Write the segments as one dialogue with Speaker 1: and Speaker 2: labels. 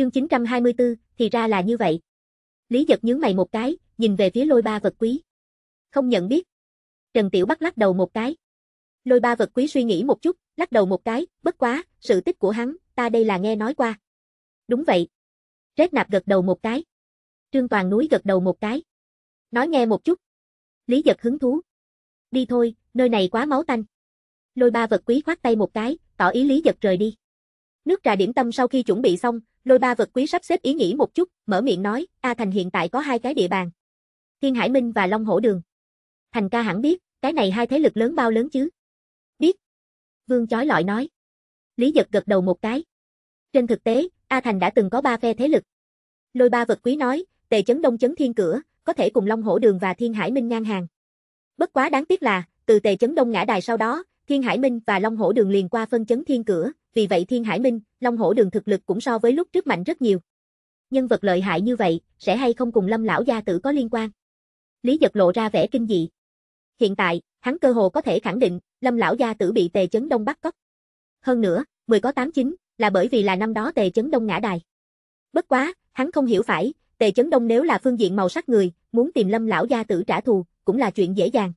Speaker 1: Chương 924, thì ra là như vậy. Lý giật nhướng mày một cái, nhìn về phía lôi ba vật quý. Không nhận biết. Trần Tiểu bắt lắc đầu một cái. Lôi ba vật quý suy nghĩ một chút, lắc đầu một cái, bất quá, sự tích của hắn, ta đây là nghe nói qua. Đúng vậy. Rết nạp gật đầu một cái. Trương Toàn núi gật đầu một cái. Nói nghe một chút. Lý giật hứng thú. Đi thôi, nơi này quá máu tanh. Lôi ba vật quý khoát tay một cái, tỏ ý Lý giật rời đi. Nước trà điểm tâm sau khi chuẩn bị xong, Lôi ba vật quý sắp xếp ý nghĩ một chút, mở miệng nói, A Thành hiện tại có hai cái địa bàn. Thiên Hải Minh và Long Hổ Đường. Thành ca hẳn biết, cái này hai thế lực lớn bao lớn chứ? Biết. Vương chói lọi nói. Lý giật gật đầu một cái. Trên thực tế, A Thành đã từng có ba phe thế lực. Lôi ba vật quý nói, tề chấn đông chấn thiên cửa, có thể cùng Long Hổ Đường và Thiên Hải Minh ngang hàng. Bất quá đáng tiếc là, từ tề chấn đông ngã đài sau đó, Thiên Hải Minh và Long Hổ Đường liền qua phân chấn thiên cửa, vì vậy Thiên Hải Minh, Long Hổ Đường thực lực cũng so với lúc trước mạnh rất nhiều. Nhân vật lợi hại như vậy, sẽ hay không cùng Lâm lão gia tử có liên quan? Lý Dật lộ ra vẻ kinh dị. Hiện tại, hắn cơ hồ có thể khẳng định, Lâm lão gia tử bị Tề Chấn Đông bắt cóc. Hơn nữa, mười có tám chín là bởi vì là năm đó Tề Chấn Đông ngã đài. Bất quá, hắn không hiểu phải, Tề Chấn Đông nếu là phương diện màu sắc người, muốn tìm Lâm lão gia tử trả thù, cũng là chuyện dễ dàng.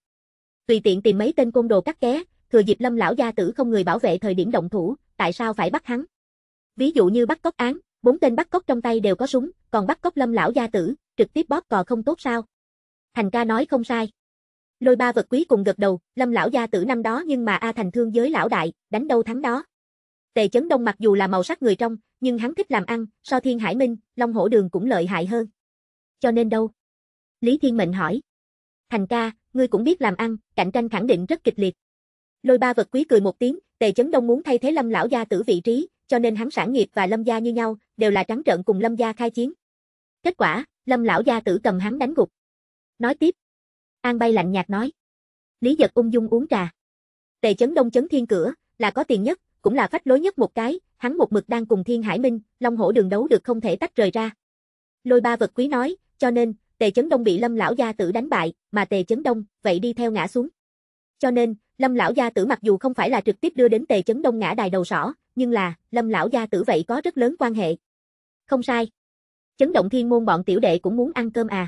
Speaker 1: Tùy tiện tìm mấy tên côn đồ cắt ké, thừa dịp Lâm lão gia tử không người bảo vệ thời điểm động thủ, tại sao phải bắt hắn? Ví dụ như bắt cóc án, bốn tên bắt cóc trong tay đều có súng, còn bắt cóc lâm lão gia tử, trực tiếp bóp cò không tốt sao? Thành ca nói không sai. Lôi ba vật quý cùng gật đầu, lâm lão gia tử năm đó nhưng mà A Thành thương giới lão đại, đánh đâu thắng đó. Tề chấn đông mặc dù là màu sắc người trong, nhưng hắn thích làm ăn, so thiên hải minh, long hổ đường cũng lợi hại hơn. Cho nên đâu? Lý Thiên Mệnh hỏi. Thành ca, ngươi cũng biết làm ăn, cạnh tranh khẳng định rất kịch liệt. Lôi ba vật quý cười một tiếng, Tề Chấn Đông muốn thay thế Lâm lão gia tử vị trí, cho nên hắn sản nghiệp và Lâm gia như nhau, đều là trắng trợn cùng Lâm gia khai chiến. Kết quả, Lâm lão gia tử cầm hắn đánh gục. Nói tiếp. An Bay lạnh nhạt nói. Lý Dật ung dung uống trà. Tề Chấn Đông chấn thiên cửa, là có tiền nhất, cũng là phách lối nhất một cái, hắn một mực đang cùng Thiên Hải Minh, Long Hổ Đường đấu được không thể tách rời ra. Lôi Ba vật quý nói, cho nên, Tề Chấn Đông bị Lâm lão gia tử đánh bại, mà Tề Chấn Đông vậy đi theo ngã xuống. Cho nên, Lâm lão gia tử mặc dù không phải là trực tiếp đưa đến Tề Chấn Đông ngã đài đầu sỏ, nhưng là, Lâm lão gia tử vậy có rất lớn quan hệ. Không sai. Chấn động thiên môn bọn tiểu đệ cũng muốn ăn cơm à.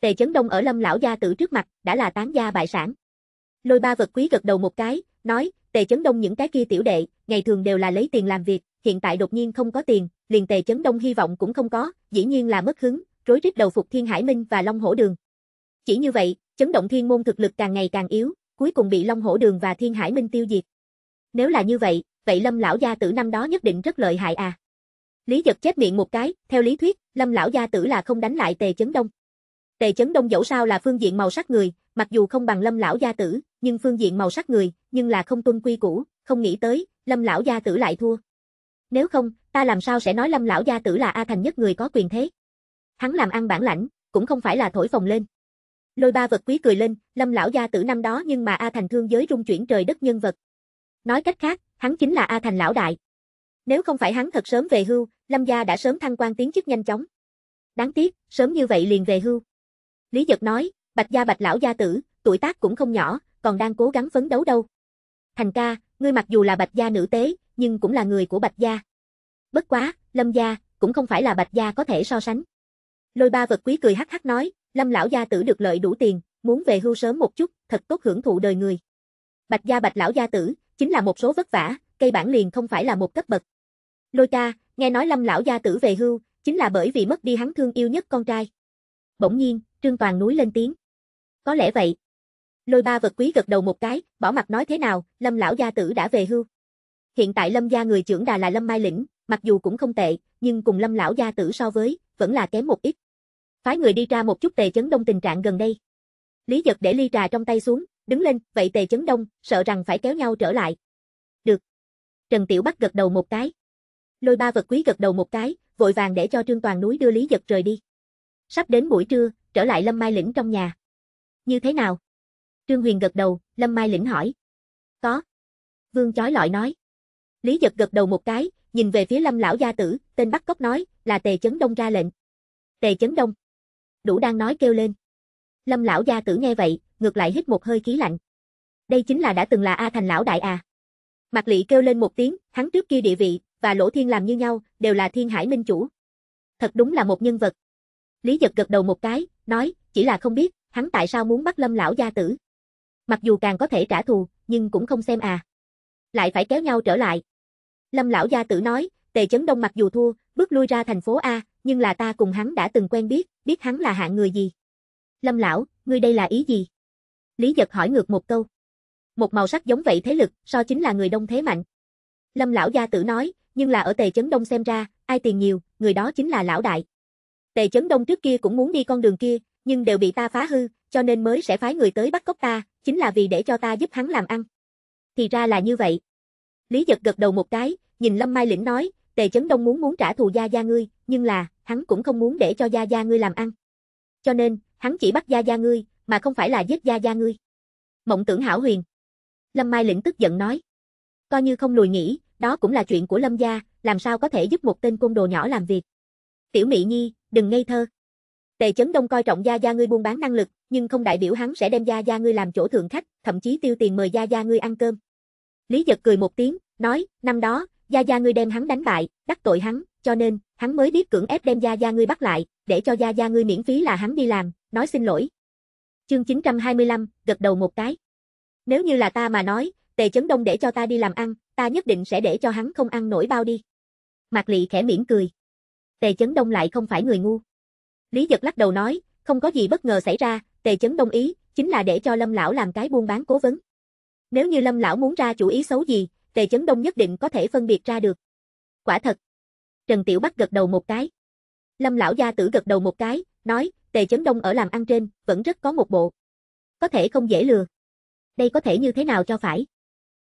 Speaker 1: Tề Chấn Đông ở Lâm lão gia tử trước mặt, đã là tán gia bại sản. Lôi ba vật quý gật đầu một cái, nói, Tề Chấn Đông những cái kia tiểu đệ, ngày thường đều là lấy tiền làm việc, hiện tại đột nhiên không có tiền, liền Tề Chấn Đông hy vọng cũng không có, dĩ nhiên là mất hứng, rối rít đầu phục Thiên Hải Minh và Long Hổ Đường. Chỉ như vậy, chấn động thiên môn thực lực càng ngày càng yếu, cuối cùng bị Long Hổ Đường và Thiên Hải Minh tiêu diệt. Nếu là như vậy, vậy Lâm lão gia tử năm đó nhất định rất lợi hại à. Lý Dật chết miệng một cái, theo lý thuyết, Lâm lão gia tử là không đánh lại Tề Chấn Đông. Tề Chấn Đông dẫu sao là phương diện màu sắc người, mặc dù không bằng Lâm lão gia tử, nhưng phương diện màu sắc người, nhưng là không tuân quy củ, không nghĩ tới, Lâm lão gia tử lại thua. Nếu không, ta làm sao sẽ nói Lâm lão gia tử là a thành nhất người có quyền thế. Hắn làm ăn bản lãnh, cũng không phải là thổi phồng lên. Lôi ba vật quý cười lên, lâm lão gia tử năm đó nhưng mà A Thành thương giới rung chuyển trời đất nhân vật. Nói cách khác, hắn chính là A Thành lão đại. Nếu không phải hắn thật sớm về hưu, lâm gia đã sớm thăng quan tiến chức nhanh chóng. Đáng tiếc, sớm như vậy liền về hưu. Lý giật nói, bạch gia bạch lão gia tử, tuổi tác cũng không nhỏ, còn đang cố gắng phấn đấu đâu. Thành ca, ngươi mặc dù là bạch gia nữ tế, nhưng cũng là người của bạch gia. Bất quá, lâm gia, cũng không phải là bạch gia có thể so sánh. Lôi ba vật quý cười hắc hắc nói, Lâm lão gia tử được lợi đủ tiền, muốn về hưu sớm một chút, thật tốt hưởng thụ đời người. Bạch gia Bạch lão gia tử, chính là một số vất vả, cây bản liền không phải là một cấp bậc. Lôi ca, nghe nói Lâm lão gia tử về hưu, chính là bởi vì mất đi hắn thương yêu nhất con trai. Bỗng nhiên, Trương Toàn núi lên tiếng. Có lẽ vậy. Lôi ba vật quý gật đầu một cái, bỏ mặt nói thế nào, Lâm lão gia tử đã về hưu. Hiện tại Lâm gia người trưởng đà là Lâm Mai Lĩnh, mặc dù cũng không tệ, nhưng cùng Lâm lão gia tử so với, vẫn là kém một ít. Phái người đi ra một chút tề chấn đông tình trạng gần đây. Lý giật để ly trà trong tay xuống, đứng lên, vậy tề chấn đông, sợ rằng phải kéo nhau trở lại. Được. Trần Tiểu bắt gật đầu một cái. Lôi ba vật quý gật đầu một cái, vội vàng để cho Trương Toàn núi đưa Lý giật rời đi. Sắp đến buổi trưa, trở lại Lâm Mai Lĩnh trong nhà. Như thế nào? Trương Huyền gật đầu, Lâm Mai Lĩnh hỏi. Có. Vương chói lọi nói. Lý giật gật đầu một cái, nhìn về phía Lâm lão gia tử, tên bắt Cóc nói, là Tề Chấn Đông ra lệnh. Tề Chấn Đông đủ đang nói kêu lên. Lâm lão gia tử nghe vậy, ngược lại hít một hơi khí lạnh. Đây chính là đã từng là A Thành lão đại à. Mạc Lị kêu lên một tiếng, hắn trước kia địa vị và Lỗ Thiên làm như nhau, đều là Thiên Hải minh chủ. Thật đúng là một nhân vật. Lý Giật gật đầu một cái, nói, chỉ là không biết, hắn tại sao muốn bắt Lâm lão gia tử. Mặc dù càng có thể trả thù, nhưng cũng không xem à. Lại phải kéo nhau trở lại. Lâm lão gia tử nói, Tề Chấn Đông mặc dù thua, bước lui ra thành phố A, nhưng là ta cùng hắn đã từng quen biết, biết hắn là hạng người gì. Lâm lão, ngươi đây là ý gì? Lý Dật hỏi ngược một câu. Một màu sắc giống vậy thế lực, so chính là người đông thế mạnh. Lâm lão gia tử nói, nhưng là ở Tề Chấn Đông xem ra, ai tiền nhiều, người đó chính là lão đại. Tề Chấn Đông trước kia cũng muốn đi con đường kia, nhưng đều bị ta phá hư, cho nên mới sẽ phái người tới bắt cóc ta, chính là vì để cho ta giúp hắn làm ăn. Thì ra là như vậy. Lý Dật gật đầu một cái, nhìn Lâm Mai Lĩnh nói, Tề Chấn Đông muốn muốn trả thù gia gia ngươi, nhưng là, hắn cũng không muốn để cho gia gia ngươi làm ăn. Cho nên, hắn chỉ bắt gia gia ngươi, mà không phải là giết gia gia ngươi. Mộng tưởng hảo huyền. Lâm Mai lĩnh tức giận nói. Coi như không lùi nghĩ, đó cũng là chuyện của Lâm gia, làm sao có thể giúp một tên côn đồ nhỏ làm việc. Tiểu Mỹ Nhi, đừng ngây thơ. Tề Chấn Đông coi trọng gia gia ngươi buôn bán năng lực, nhưng không đại biểu hắn sẽ đem gia gia ngươi làm chỗ thượng khách, thậm chí tiêu tiền mời gia gia ngươi ăn cơm. Lý Dật cười một tiếng, nói, năm đó, Gia Gia ngươi đem hắn đánh bại, đắc tội hắn, cho nên, hắn mới biết cưỡng ép đem Gia Gia ngươi bắt lại, để cho Gia Gia ngươi miễn phí là hắn đi làm, nói xin lỗi. Chương 925, gật đầu một cái. Nếu như là ta mà nói, Tề Chấn Đông để cho ta đi làm ăn, ta nhất định sẽ để cho hắn không ăn nổi bao đi. Mạc Lị khẽ mỉm cười. Tề Chấn Đông lại không phải người ngu. Lý Giật lắc đầu nói, không có gì bất ngờ xảy ra, Tề Chấn Đông ý, chính là để cho Lâm lão làm cái buôn bán cố vấn. Nếu như Lâm lão muốn ra chủ ý xấu gì, Tề Chấn Đông nhất định có thể phân biệt ra được. Quả thật. Trần Tiểu Bắc gật đầu một cái. Lâm lão gia tử gật đầu một cái, nói, Tề Chấn Đông ở làm ăn trên, vẫn rất có một bộ. Có thể không dễ lừa. Đây có thể như thế nào cho phải?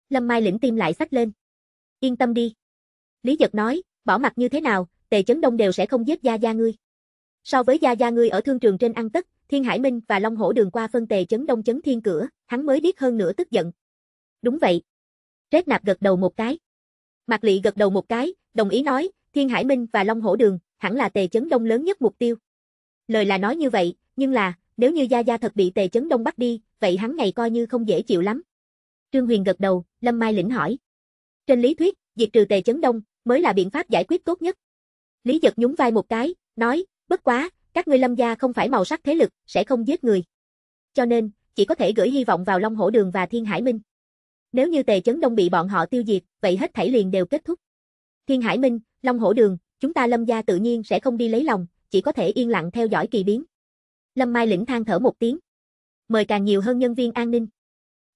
Speaker 1: Lâm Mai lĩnh tim lại sách lên. Yên tâm đi. Lý Giật nói, bỏ mặt như thế nào, Tề Chấn Đông đều sẽ không giết gia gia ngươi. So với gia gia ngươi ở thương trường trên ăn tất, Thiên Hải Minh và Long Hổ đường qua phân Tề Chấn Đông chấn thiên cửa, hắn mới biết hơn nữa tức giận. Đúng vậy, Rét nạp gật đầu một cái. Mạc Lị gật đầu một cái, đồng ý nói, Thiên Hải Minh và Long Hổ Đường, hẳn là tề chấn đông lớn nhất mục tiêu. Lời là nói như vậy, nhưng là, nếu như Gia Gia thật bị tề chấn đông bắt đi, vậy hắn ngày coi như không dễ chịu lắm. Trương Huyền gật đầu, Lâm Mai lĩnh hỏi. Trên lý thuyết, diệt trừ tề chấn đông, mới là biện pháp giải quyết tốt nhất. Lý giật nhún vai một cái, nói, bất quá, các ngươi lâm gia không phải màu sắc thế lực, sẽ không giết người. Cho nên, chỉ có thể gửi hy vọng vào Long Hổ Đường và Thiên Hải Minh. Nếu như Tề Chấn Đông bị bọn họ tiêu diệt, vậy hết thảy liền đều kết thúc. Thiên Hải Minh, Long Hổ Đường, chúng ta Lâm gia tự nhiên sẽ không đi lấy lòng, chỉ có thể yên lặng theo dõi kỳ biến. Lâm Mai lĩnh than thở một tiếng. Mời càng nhiều hơn nhân viên an ninh.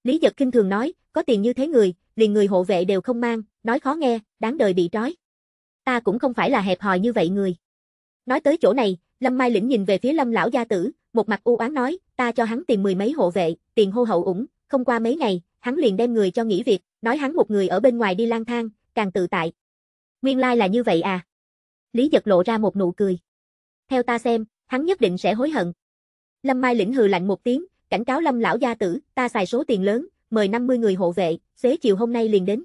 Speaker 1: Lý Giật kinh thường nói, có tiền như thế người, liền người hộ vệ đều không mang, nói khó nghe, đáng đời bị trói. Ta cũng không phải là hẹp hòi như vậy người. Nói tới chỗ này, Lâm Mai lĩnh nhìn về phía Lâm lão gia tử, một mặt u oán nói, ta cho hắn tìm mười mấy hộ vệ, tiền hô hậu ủng, không qua mấy ngày, hắn liền đem người cho nghỉ việc, nói hắn một người ở bên ngoài đi lang thang, càng tự tại. Nguyên lai like là như vậy à? Lý giật lộ ra một nụ cười. Theo ta xem, hắn nhất định sẽ hối hận. Lâm Mai lĩnh hừ lạnh một tiếng, cảnh cáo Lâm lão gia tử, ta xài số tiền lớn, mời 50 người hộ vệ, xế chiều hôm nay liền đến.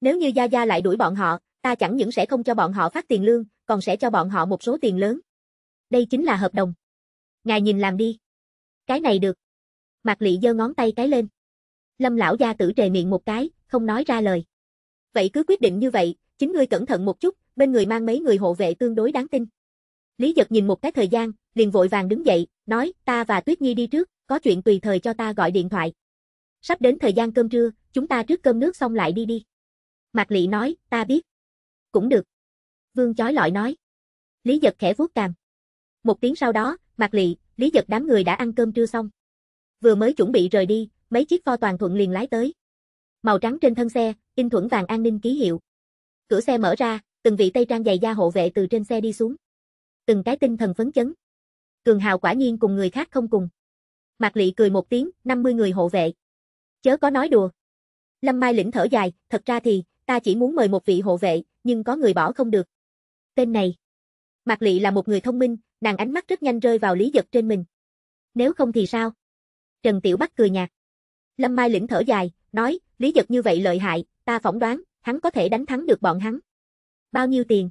Speaker 1: Nếu như Gia Gia lại đuổi bọn họ, ta chẳng những sẽ không cho bọn họ phát tiền lương, còn sẽ cho bọn họ một số tiền lớn. Đây chính là hợp đồng. Ngài nhìn làm đi. Cái này được. Mạc Lị giơ ngón tay cái lên. Lâm lão gia tử trề miệng một cái, không nói ra lời. Vậy cứ quyết định như vậy, chính ngươi cẩn thận một chút, bên người mang mấy người hộ vệ tương đối đáng tin. Lý giật nhìn một cái thời gian, liền vội vàng đứng dậy, nói, ta và Tuyết Nhi đi trước, có chuyện tùy thời cho ta gọi điện thoại. Sắp đến thời gian cơm trưa, chúng ta trước cơm nước xong lại đi đi. Mạc Lị nói, ta biết. Cũng được. Vương chói lọi nói. Lý giật khẽ vuốt cằm. Một tiếng sau đó, Mạc Lị, Lý giật đám người đã ăn cơm trưa xong. Vừa mới chuẩn bị rời đi, mấy chiếc pho toàn thuận liền lái tới. Màu trắng trên thân xe, in thuẫn vàng an ninh ký hiệu. Cửa xe mở ra, từng vị tây trang dày da hộ vệ từ trên xe đi xuống. Từng cái tinh thần phấn chấn. Cường Hào quả nhiên cùng người khác không cùng. Mạc Lệ cười một tiếng, 50 người hộ vệ. Chớ có nói đùa. Lâm Mai lĩnh thở dài, thật ra thì, ta chỉ muốn mời một vị hộ vệ, nhưng có người bỏ không được. Tên này. Mạc Lệ là một người thông minh, nàng ánh mắt rất nhanh rơi vào Lý Giật trên mình. Nếu không thì sao? Trần Tiểu Bắc cười nhạt. Lâm Mai lĩnh thở dài, nói, Lý Giật như vậy lợi hại, ta phỏng đoán, hắn có thể đánh thắng được bọn hắn. Bao nhiêu tiền?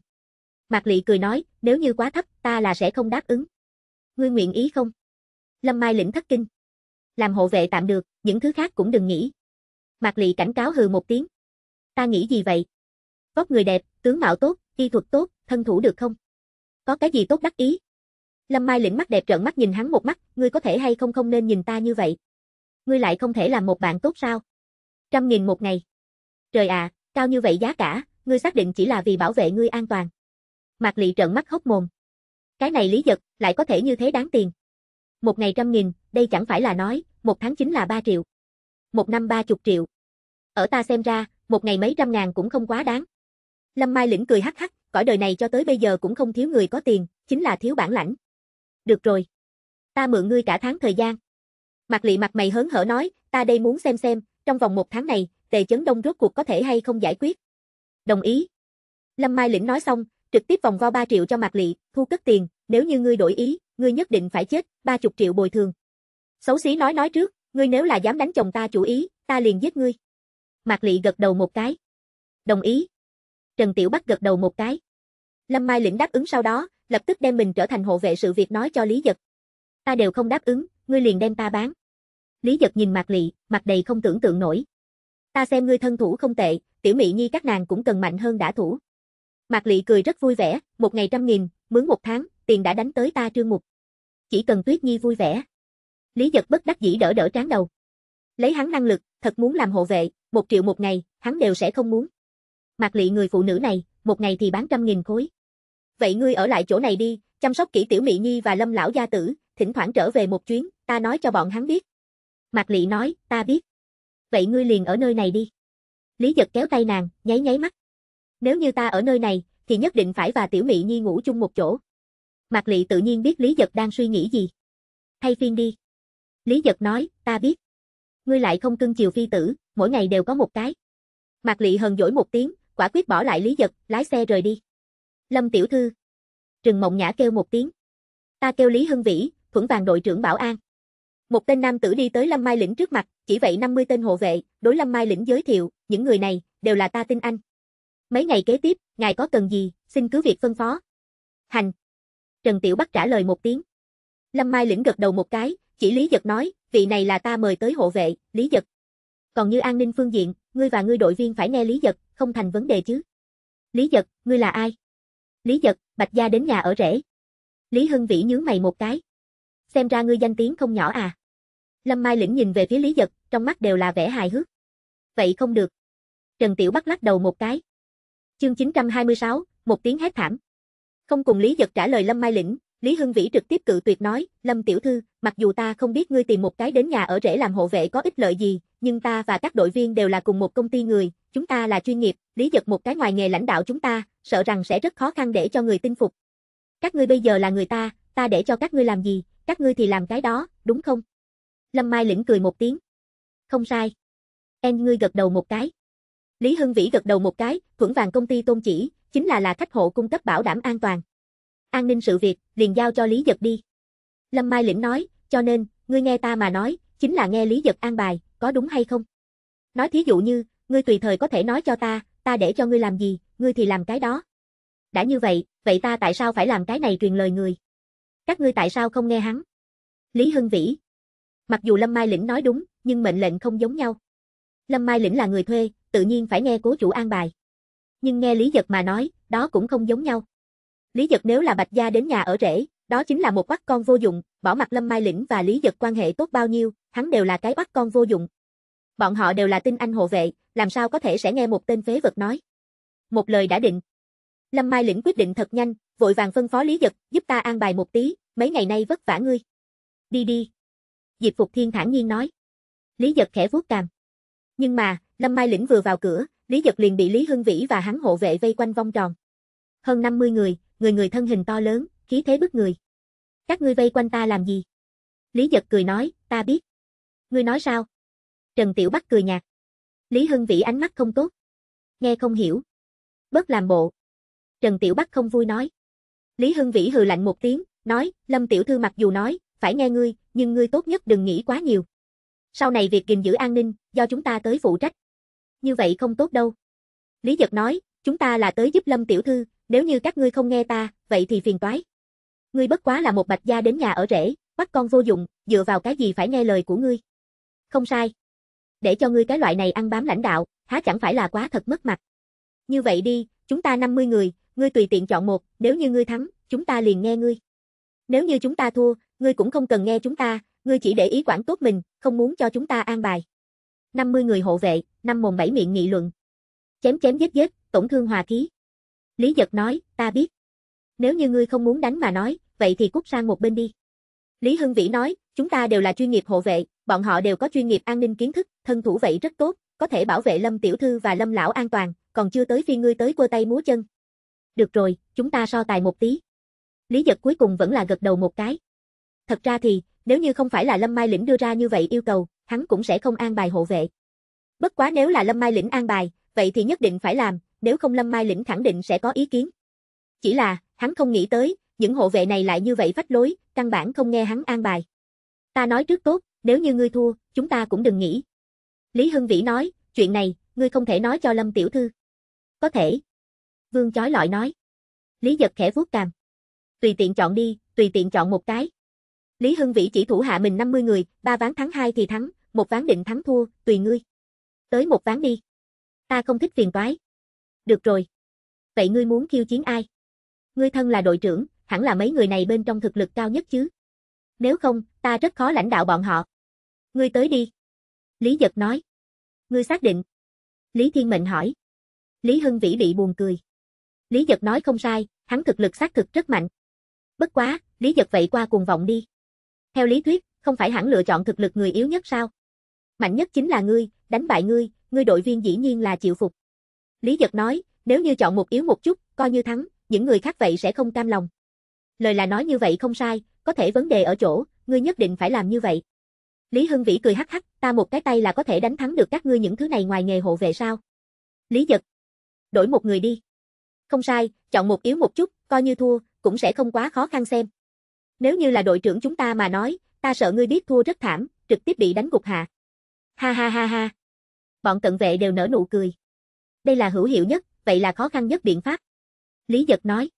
Speaker 1: Mạc Lị cười nói, nếu như quá thấp, ta là sẽ không đáp ứng. Ngươi nguyện ý không? Lâm Mai lĩnh thất kinh. Làm hộ vệ tạm được, những thứ khác cũng đừng nghĩ. Mạc Lị cảnh cáo hừ một tiếng. Ta nghĩ gì vậy? Vóc người đẹp, tướng mạo tốt, y thuật tốt, thân thủ được không? Có cái gì tốt đắc ý? Lâm Mai lĩnh mắt đẹp trợn mắt nhìn hắn một mắt, ngươi có thể hay không không nên nhìn ta như vậy ngươi lại không thể làm một bạn tốt sao? Trăm nghìn một ngày. Trời ạ, à, cao như vậy giá cả, ngươi xác định chỉ là vì bảo vệ ngươi an toàn. Mạc Lị trợn mắt hốc mồm. Cái này lý giật, lại có thể như thế đáng tiền. Một ngày trăm nghìn, đây chẳng phải là nói, một tháng chính là ba triệu. Một năm ba chục triệu. Ở ta xem ra, một ngày mấy trăm ngàn cũng không quá đáng. Lâm Mai lĩnh cười hắc hắc, cõi đời này cho tới bây giờ cũng không thiếu người có tiền, chính là thiếu bản lãnh. Được rồi. Ta mượn ngươi cả tháng thời gian. Mạc Lị mặt mày hớn hở nói, ta đây muốn xem xem, trong vòng một tháng này, tề chấn đông rốt cuộc có thể hay không giải quyết. Đồng ý. Lâm Mai Lĩnh nói xong, trực tiếp vòng vo 3 triệu cho Mạc Lị, thu cất tiền, nếu như ngươi đổi ý, ngươi nhất định phải chết, 30 triệu bồi thường. Xấu xí nói nói trước, ngươi nếu là dám đánh chồng ta chủ ý, ta liền giết ngươi. Mạc Lị gật đầu một cái. Đồng ý. Trần Tiểu Bắc gật đầu một cái. Lâm Mai Lĩnh đáp ứng sau đó, lập tức đem mình trở thành hộ vệ sự việc nói cho Lý Giật. Ta đều không đáp ứng, ngươi liền đem ta bán. Lý Dật nhìn Mạc Lệ, mặt đầy không tưởng tượng nổi. Ta xem ngươi thân thủ không tệ, tiểu mỹ nhi các nàng cũng cần mạnh hơn đã thủ. Mạc Lệ cười rất vui vẻ, một ngày trăm nghìn, mướn một tháng, tiền đã đánh tới ta trương mục. Chỉ cần Tuyết Nhi vui vẻ. Lý Dật bất đắc dĩ đỡ đỡ trán đầu. Lấy hắn năng lực, thật muốn làm hộ vệ, một triệu một ngày, hắn đều sẽ không muốn. Mạc Lệ người phụ nữ này, một ngày thì bán trăm nghìn khối. Vậy ngươi ở lại chỗ này đi, chăm sóc kỹ tiểu mỹ nhi và lâm lão gia tử, thỉnh thoảng trở về một chuyến, ta nói cho bọn hắn biết. Mạc Lị nói, ta biết. Vậy ngươi liền ở nơi này đi. Lý giật kéo tay nàng, nháy nháy mắt. Nếu như ta ở nơi này, thì nhất định phải và Tiểu Mị Nhi ngủ chung một chỗ. Mạc Lị tự nhiên biết Lý Giật đang suy nghĩ gì. Thay phiên đi. Lý Giật nói, ta biết. Ngươi lại không cưng chiều phi tử, mỗi ngày đều có một cái. Mạc Lị hờn dỗi một tiếng, quả quyết bỏ lại Lý Giật, lái xe rời đi. Lâm Tiểu Thư. Trừng Mộng Nhã kêu một tiếng. Ta kêu Lý Hưng Vĩ, thuẫn vàng đội trưởng Bảo An. Một tên nam tử đi tới Lâm Mai Lĩnh trước mặt, chỉ vậy 50 tên hộ vệ, đối Lâm Mai Lĩnh giới thiệu, những người này, đều là ta tin anh. Mấy ngày kế tiếp, ngài có cần gì, xin cứ việc phân phó. Hành. Trần Tiểu Bắc trả lời một tiếng. Lâm Mai Lĩnh gật đầu một cái, chỉ Lý Giật nói, vị này là ta mời tới hộ vệ, Lý Giật. Còn như an ninh phương diện, ngươi và ngươi đội viên phải nghe Lý Giật, không thành vấn đề chứ. Lý Giật, ngươi là ai? Lý Giật, Bạch Gia đến nhà ở rễ. Lý Hưng Vĩ nhướng mày một cái. Xem ra ngươi danh tiếng không nhỏ à. Lâm Mai lĩnh nhìn về phía Lý Giật, trong mắt đều là vẻ hài hước. Vậy không được. Trần Tiểu Bắc lắc đầu một cái. Chương 926, một tiếng hét thảm. Không cùng Lý Giật trả lời Lâm Mai lĩnh, Lý Hưng Vĩ trực tiếp cự tuyệt nói, Lâm Tiểu Thư, mặc dù ta không biết ngươi tìm một cái đến nhà ở rể làm hộ vệ có ích lợi gì, nhưng ta và các đội viên đều là cùng một công ty người, chúng ta là chuyên nghiệp, Lý Giật một cái ngoài nghề lãnh đạo chúng ta, sợ rằng sẽ rất khó khăn để cho người tin phục. Các ngươi bây giờ là người ta, ta để cho các ngươi làm gì, các ngươi thì làm cái đó, đúng không? Lâm Mai lĩnh cười một tiếng. Không sai. En ngươi gật đầu một cái. Lý Hưng Vĩ gật đầu một cái, thuẫn vàng công ty tôn chỉ, chính là là khách hộ cung cấp bảo đảm an toàn. An ninh sự việc, liền giao cho Lý Giật đi. Lâm Mai lĩnh nói, cho nên, ngươi nghe ta mà nói, chính là nghe Lý Giật an bài, có đúng hay không? Nói thí dụ như, ngươi tùy thời có thể nói cho ta, ta để cho ngươi làm gì, ngươi thì làm cái đó. Đã như vậy, vậy ta tại sao phải làm cái này truyền lời người? Các ngươi tại sao không nghe hắn? Lý Hưng Vĩ, Mặc dù Lâm Mai Lĩnh nói đúng, nhưng mệnh lệnh không giống nhau. Lâm Mai Lĩnh là người thuê, tự nhiên phải nghe cố chủ an bài. Nhưng nghe Lý Giật mà nói, đó cũng không giống nhau. Lý Giật nếu là Bạch Gia đến nhà ở rễ, đó chính là một quắc con vô dụng, bỏ mặt Lâm Mai Lĩnh và Lý Giật quan hệ tốt bao nhiêu, hắn đều là cái quắc con vô dụng. Bọn họ đều là tinh anh hộ vệ, làm sao có thể sẽ nghe một tên phế vật nói. Một lời đã định. Lâm Mai Lĩnh quyết định thật nhanh, vội vàng phân phó Lý Giật, giúp ta an bài một tí, mấy ngày nay vất vả ngươi. Đi đi. Diệp Phục Thiên thản nhiên nói. Lý Dật khẽ vuốt cằm. Nhưng mà, Lâm Mai Lĩnh vừa vào cửa, Lý Dật liền bị Lý Hưng Vĩ và hắn hộ vệ vây quanh vòng tròn. Hơn 50 người, người người thân hình to lớn, khí thế bức người. Các ngươi vây quanh ta làm gì? Lý Dật cười nói, ta biết. Ngươi nói sao? Trần Tiểu Bắc cười nhạt. Lý Hưng Vĩ ánh mắt không tốt. Nghe không hiểu. Bớt làm bộ. Trần Tiểu Bắc không vui nói. Lý Hưng Vĩ hừ lạnh một tiếng, nói, Lâm Tiểu Thư mặc dù nói, phải nghe ngươi, nhưng ngươi tốt nhất đừng nghĩ quá nhiều. Sau này việc gìn giữ an ninh, do chúng ta tới phụ trách. Như vậy không tốt đâu. Lý Giật nói, chúng ta là tới giúp Lâm Tiểu Thư, nếu như các ngươi không nghe ta, vậy thì phiền toái. Ngươi bất quá là một bạch gia đến nhà ở rễ, bắt con vô dụng, dựa vào cái gì phải nghe lời của ngươi. Không sai. Để cho ngươi cái loại này ăn bám lãnh đạo, há chẳng phải là quá thật mất mặt. Như vậy đi, chúng ta 50 người, ngươi tùy tiện chọn một, nếu như ngươi thắng, chúng ta liền nghe ngươi. Nếu như chúng ta thua, ngươi cũng không cần nghe chúng ta, ngươi chỉ để ý quản tốt mình, không muốn cho chúng ta an bài. 50 người hộ vệ, năm mồm bảy miệng nghị luận. Chém chém giết giết, tổn thương hòa khí. Lý Dật nói, ta biết. Nếu như ngươi không muốn đánh mà nói, vậy thì cút sang một bên đi. Lý Hưng Vĩ nói, chúng ta đều là chuyên nghiệp hộ vệ, bọn họ đều có chuyên nghiệp an ninh kiến thức, thân thủ vậy rất tốt, có thể bảo vệ Lâm Tiểu Thư và Lâm Lão an toàn, còn chưa tới phiên ngươi tới quơ tay múa chân. Được rồi, chúng ta so tài một tí. Lý Dật cuối cùng vẫn là gật đầu một cái. Thật ra thì, nếu như không phải là Lâm Mai Lĩnh đưa ra như vậy yêu cầu, hắn cũng sẽ không an bài hộ vệ. Bất quá nếu là Lâm Mai Lĩnh an bài, vậy thì nhất định phải làm, nếu không Lâm Mai Lĩnh khẳng định sẽ có ý kiến. Chỉ là, hắn không nghĩ tới, những hộ vệ này lại như vậy vách lối, căn bản không nghe hắn an bài. Ta nói trước tốt, nếu như ngươi thua, chúng ta cũng đừng nghĩ. Lý Hưng Vĩ nói, chuyện này, ngươi không thể nói cho Lâm Tiểu Thư. Có thể. Vương chói lọi nói. Lý giật khẽ vuốt cằm. Tùy tiện chọn đi, tùy tiện chọn một cái. Lý Hưng Vĩ chỉ thủ hạ mình 50 người, ba ván thắng hai thì thắng, một ván định thắng thua, tùy ngươi. Tới một ván đi. Ta không thích phiền toái. Được rồi. Vậy ngươi muốn khiêu chiến ai? Ngươi thân là đội trưởng, hẳn là mấy người này bên trong thực lực cao nhất chứ. Nếu không, ta rất khó lãnh đạo bọn họ. Ngươi tới đi. Lý Giật nói. Ngươi xác định. Lý Thiên Mệnh hỏi. Lý Hưng Vĩ bị buồn cười. Lý Giật nói không sai, hắn thực lực xác thực rất mạnh. Bất quá, Lý Giật vậy qua cuồng vọng đi. Theo lý thuyết, không phải hẳn lựa chọn thực lực người yếu nhất sao? Mạnh nhất chính là ngươi, đánh bại ngươi, ngươi đội viên dĩ nhiên là chịu phục. Lý Giật nói, nếu như chọn một yếu một chút, coi như thắng, những người khác vậy sẽ không cam lòng. Lời là nói như vậy không sai, có thể vấn đề ở chỗ, ngươi nhất định phải làm như vậy. Lý Hưng Vĩ cười hắc hắc, ta một cái tay là có thể đánh thắng được các ngươi những thứ này ngoài nghề hộ vệ sao? Lý Giật, đổi một người đi. Không sai, chọn một yếu một chút, coi như thua, cũng sẽ không quá khó khăn xem. Nếu như là đội trưởng chúng ta mà nói, ta sợ ngươi biết thua rất thảm, trực tiếp bị đánh gục hạ. Ha ha ha ha. Bọn cận vệ đều nở nụ cười. Đây là hữu hiệu nhất, vậy là khó khăn nhất biện pháp. Lý Giật nói.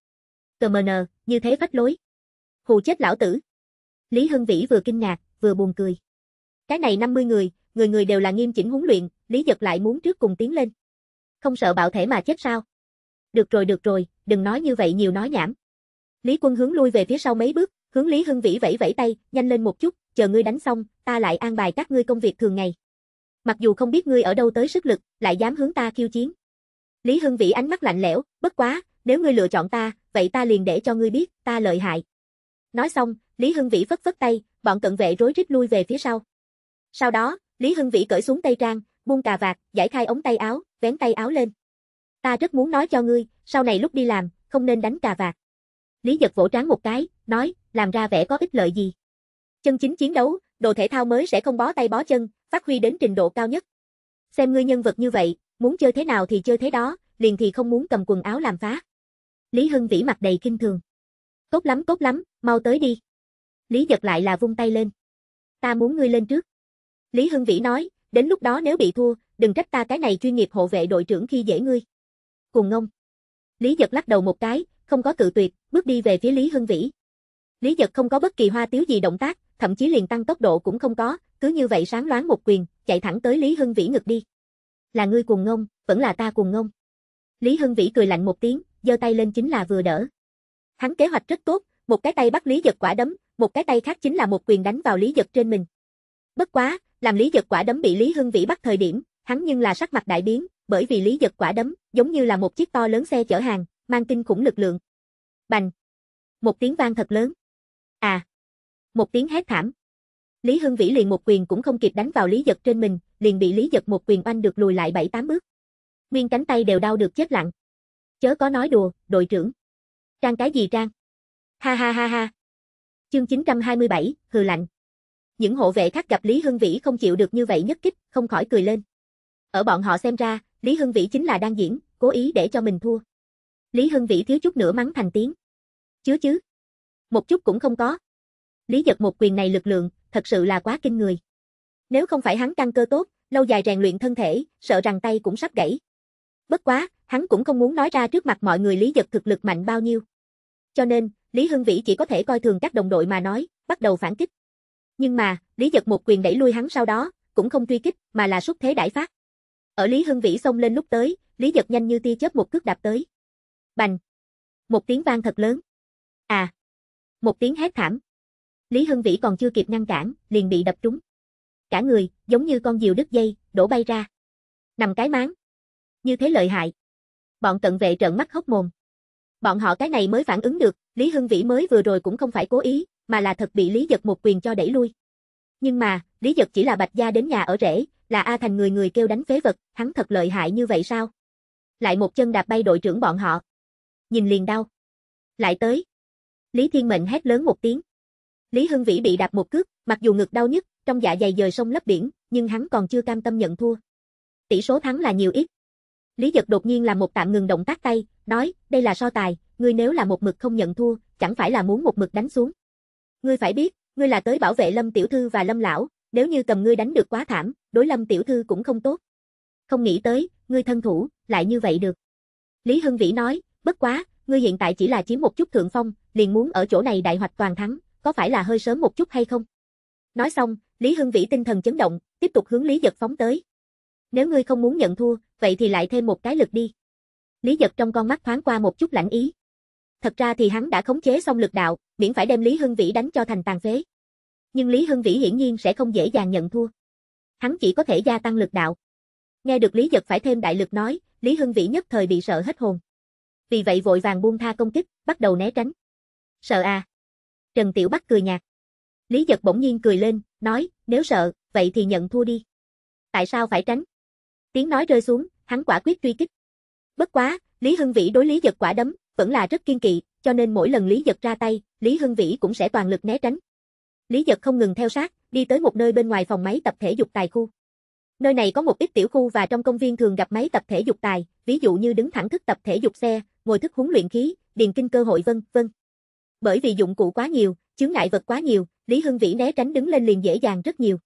Speaker 1: Cờ mờ nờ, như thế phách lối. Hù chết lão tử. Lý Hưng Vĩ vừa kinh ngạc, vừa buồn cười. Cái này 50 người, người người đều là nghiêm chỉnh huấn luyện, Lý Giật lại muốn trước cùng tiến lên. Không sợ bạo thể mà chết sao? Được rồi được rồi, đừng nói như vậy nhiều nói nhảm. Lý Quân hướng lui về phía sau mấy bước, Hướng Lý Hưng Vĩ vẫy vẫy tay, nhanh lên một chút, chờ ngươi đánh xong, ta lại an bài các ngươi công việc thường ngày. Mặc dù không biết ngươi ở đâu tới sức lực, lại dám hướng ta khiêu chiến. Lý Hưng Vĩ ánh mắt lạnh lẽo, bất quá, nếu ngươi lựa chọn ta, vậy ta liền để cho ngươi biết, ta lợi hại. Nói xong, Lý Hưng Vĩ phất phất tay, bọn cận vệ rối rít lui về phía sau. Sau đó, Lý Hưng Vĩ cởi xuống tay trang, buông cà vạt, giải khai ống tay áo, vén tay áo lên. Ta rất muốn nói cho ngươi, sau này lúc đi làm, không nên đánh cà vạt. Lý giật vỗ trán một cái, nói, làm ra vẻ có ích lợi gì. Chân chính chiến đấu, đồ thể thao mới sẽ không bó tay bó chân, phát huy đến trình độ cao nhất. Xem ngươi nhân vật như vậy, muốn chơi thế nào thì chơi thế đó, liền thì không muốn cầm quần áo làm phá. Lý Hưng Vĩ mặt đầy kinh thường. Tốt lắm tốt lắm, mau tới đi. Lý giật lại là vung tay lên. Ta muốn ngươi lên trước. Lý Hưng Vĩ nói, đến lúc đó nếu bị thua, đừng trách ta cái này chuyên nghiệp hộ vệ đội trưởng khi dễ ngươi. Cùng ngông. Lý giật lắc đầu một cái, không có cự tuyệt, bước đi về phía Lý Hưng Vĩ. Lý giật không có bất kỳ hoa tiếu gì động tác, thậm chí liền tăng tốc độ cũng không có, cứ như vậy sáng loáng một quyền, chạy thẳng tới Lý Hưng Vĩ ngực đi. Là ngươi cuồng ngông, vẫn là ta cuồng ngông. Lý Hưng Vĩ cười lạnh một tiếng, giơ tay lên chính là vừa đỡ. Hắn kế hoạch rất tốt, một cái tay bắt Lý Giật quả đấm, một cái tay khác chính là một quyền đánh vào Lý Giật trên mình. Bất quá, làm Lý Giật quả đấm bị Lý Hưng Vĩ bắt thời điểm, hắn nhưng là sắc mặt đại biến, bởi vì Lý Giật quả đấm giống như là một chiếc to lớn xe chở hàng, mang kinh khủng lực lượng. Bành! Một tiếng vang thật lớn. À! Một tiếng hét thảm. Lý Hưng Vĩ liền một quyền cũng không kịp đánh vào Lý Giật trên mình, liền bị Lý Giật một quyền oanh được lùi lại bảy tám bước. Nguyên cánh tay đều đau được chết lặng. Chớ có nói đùa, đội trưởng. Trang cái gì trang? Ha ha ha ha. Chương 927, hừ lạnh. Những hộ vệ khác gặp Lý Hưng Vĩ không chịu được như vậy nhất kích, không khỏi cười lên. Ở bọn họ xem ra, Lý Hưng Vĩ chính là đang diễn, cố ý để cho mình thua. Lý Hưng Vĩ thiếu chút nữa mắng thành tiếng. Chứ chứ một chút cũng không có. Lý giật một quyền này lực lượng, thật sự là quá kinh người. Nếu không phải hắn căn cơ tốt, lâu dài rèn luyện thân thể, sợ rằng tay cũng sắp gãy. Bất quá, hắn cũng không muốn nói ra trước mặt mọi người Lý Giật thực lực mạnh bao nhiêu. Cho nên, Lý Hưng Vĩ chỉ có thể coi thường các đồng đội mà nói, bắt đầu phản kích. Nhưng mà, Lý Giật một quyền đẩy lui hắn sau đó, cũng không truy kích, mà là xuất thế đại phát. Ở Lý Hưng Vĩ xông lên lúc tới, Lý Giật nhanh như tia chớp một cước đạp tới. Bành! Một tiếng vang thật lớn. À! Một tiếng hét thảm. Lý Hưng Vĩ còn chưa kịp ngăn cản, liền bị đập trúng. Cả người, giống như con diều đứt dây, đổ bay ra. Nằm cái máng. Như thế lợi hại. Bọn cận vệ trợn mắt hốc mồm. Bọn họ cái này mới phản ứng được, Lý Hưng Vĩ mới vừa rồi cũng không phải cố ý, mà là thật bị Lý Giật một quyền cho đẩy lui. Nhưng mà, Lý Giật chỉ là Bạch Gia đến nhà ở rễ, là A Thành người người kêu đánh phế vật, hắn thật lợi hại như vậy sao? Lại một chân đạp bay đội trưởng bọn họ. Nhìn liền đau. Lại tới. Lý Thiên Mệnh hét lớn một tiếng. Lý Hưng Vĩ bị đạp một cước, mặc dù ngực đau nhất, trong dạ dày dời sông lấp biển, nhưng hắn còn chưa cam tâm nhận thua. Tỷ số thắng là nhiều ít. Lý Dật đột nhiên làm một tạm ngừng động tác tay, nói, đây là so tài, ngươi nếu là một mực không nhận thua, chẳng phải là muốn một mực đánh xuống. Ngươi phải biết, ngươi là tới bảo vệ Lâm Tiểu Thư và Lâm Lão, nếu như cầm ngươi đánh được quá thảm, đối Lâm Tiểu Thư cũng không tốt. Không nghĩ tới, ngươi thân thủ, lại như vậy được. Lý Hưng Vĩ nói, bất quá, ngươi hiện tại chỉ là chiếm một chút thượng phong, liền muốn ở chỗ này đại hoạch toàn thắng, có phải là hơi sớm một chút hay không? Nói xong, Lý Hưng Vĩ tinh thần chấn động, tiếp tục hướng Lý Giật phóng tới. Nếu ngươi không muốn nhận thua, vậy thì lại thêm một cái lực đi. Lý Giật trong con mắt thoáng qua một chút lãnh ý. Thật ra thì hắn đã khống chế xong lực đạo, miễn phải đem Lý Hưng Vĩ đánh cho thành tàn phế. Nhưng Lý Hưng Vĩ hiển nhiên sẽ không dễ dàng nhận thua. Hắn chỉ có thể gia tăng lực đạo. Nghe được Lý Giật phải thêm đại lực nói, Lý Hưng Vĩ nhất thời bị sợ hết hồn. Vì vậy vội vàng buông tha công kích, bắt đầu né tránh sợ à? Trần Tiểu Bắc cười nhạt. Lý dật bỗng nhiên cười lên, nói, nếu sợ, vậy thì nhận thua đi. Tại sao phải tránh? Tiếng nói rơi xuống, hắn quả quyết truy kích. Bất quá, Lý Hưng Vĩ đối Lý dật quả đấm, vẫn là rất kiên kỵ, cho nên mỗi lần Lý dật ra tay, Lý Hưng Vĩ cũng sẽ toàn lực né tránh. Lý dật không ngừng theo sát, đi tới một nơi bên ngoài phòng máy tập thể dục tài khu. Nơi này có một ít tiểu khu và trong công viên thường gặp máy tập thể dục tài, ví dụ như đứng thẳng thức tập thể dục xe, ngồi thức huấn luyện khí, điền kinh cơ hội vân vân. Bởi vì dụng cụ quá nhiều, chướng ngại vật quá nhiều, Lý Hưng Vĩ né tránh đứng lên liền dễ dàng rất nhiều.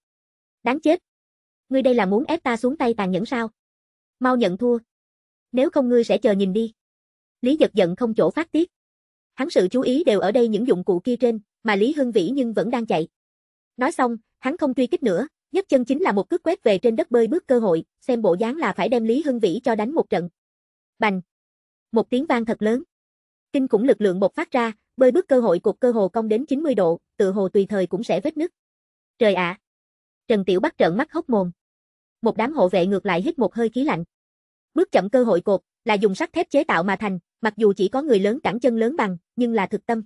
Speaker 1: Đáng chết. Ngươi đây là muốn ép ta xuống tay tàn nhẫn sao? Mau nhận thua. Nếu không ngươi sẽ chờ nhìn đi. Lý giật giận không chỗ phát tiết. Hắn sự chú ý đều ở đây những dụng cụ kia trên, mà Lý Hưng Vĩ nhưng vẫn đang chạy. Nói xong, hắn không truy kích nữa, nhấc chân chính là một cước quét về trên đất bơi bước cơ hội, xem bộ dáng là phải đem Lý Hưng Vĩ cho đánh một trận. Bành! Một tiếng vang thật lớn. Kinh cũng lực lượng bộc phát ra, bơi bước cơ hội cục cơ hồ cong đến 90 độ, tự hồ tùy thời cũng sẽ vết nứt. Trời ạ! Trần Tiểu Bắc trợn mắt hốc mồm. Một đám hộ vệ ngược lại hít một hơi khí lạnh. Bước chậm cơ hội cột, là dùng sắt thép chế tạo mà thành, mặc dù chỉ có người lớn cẳng chân lớn bằng, nhưng là thực tâm.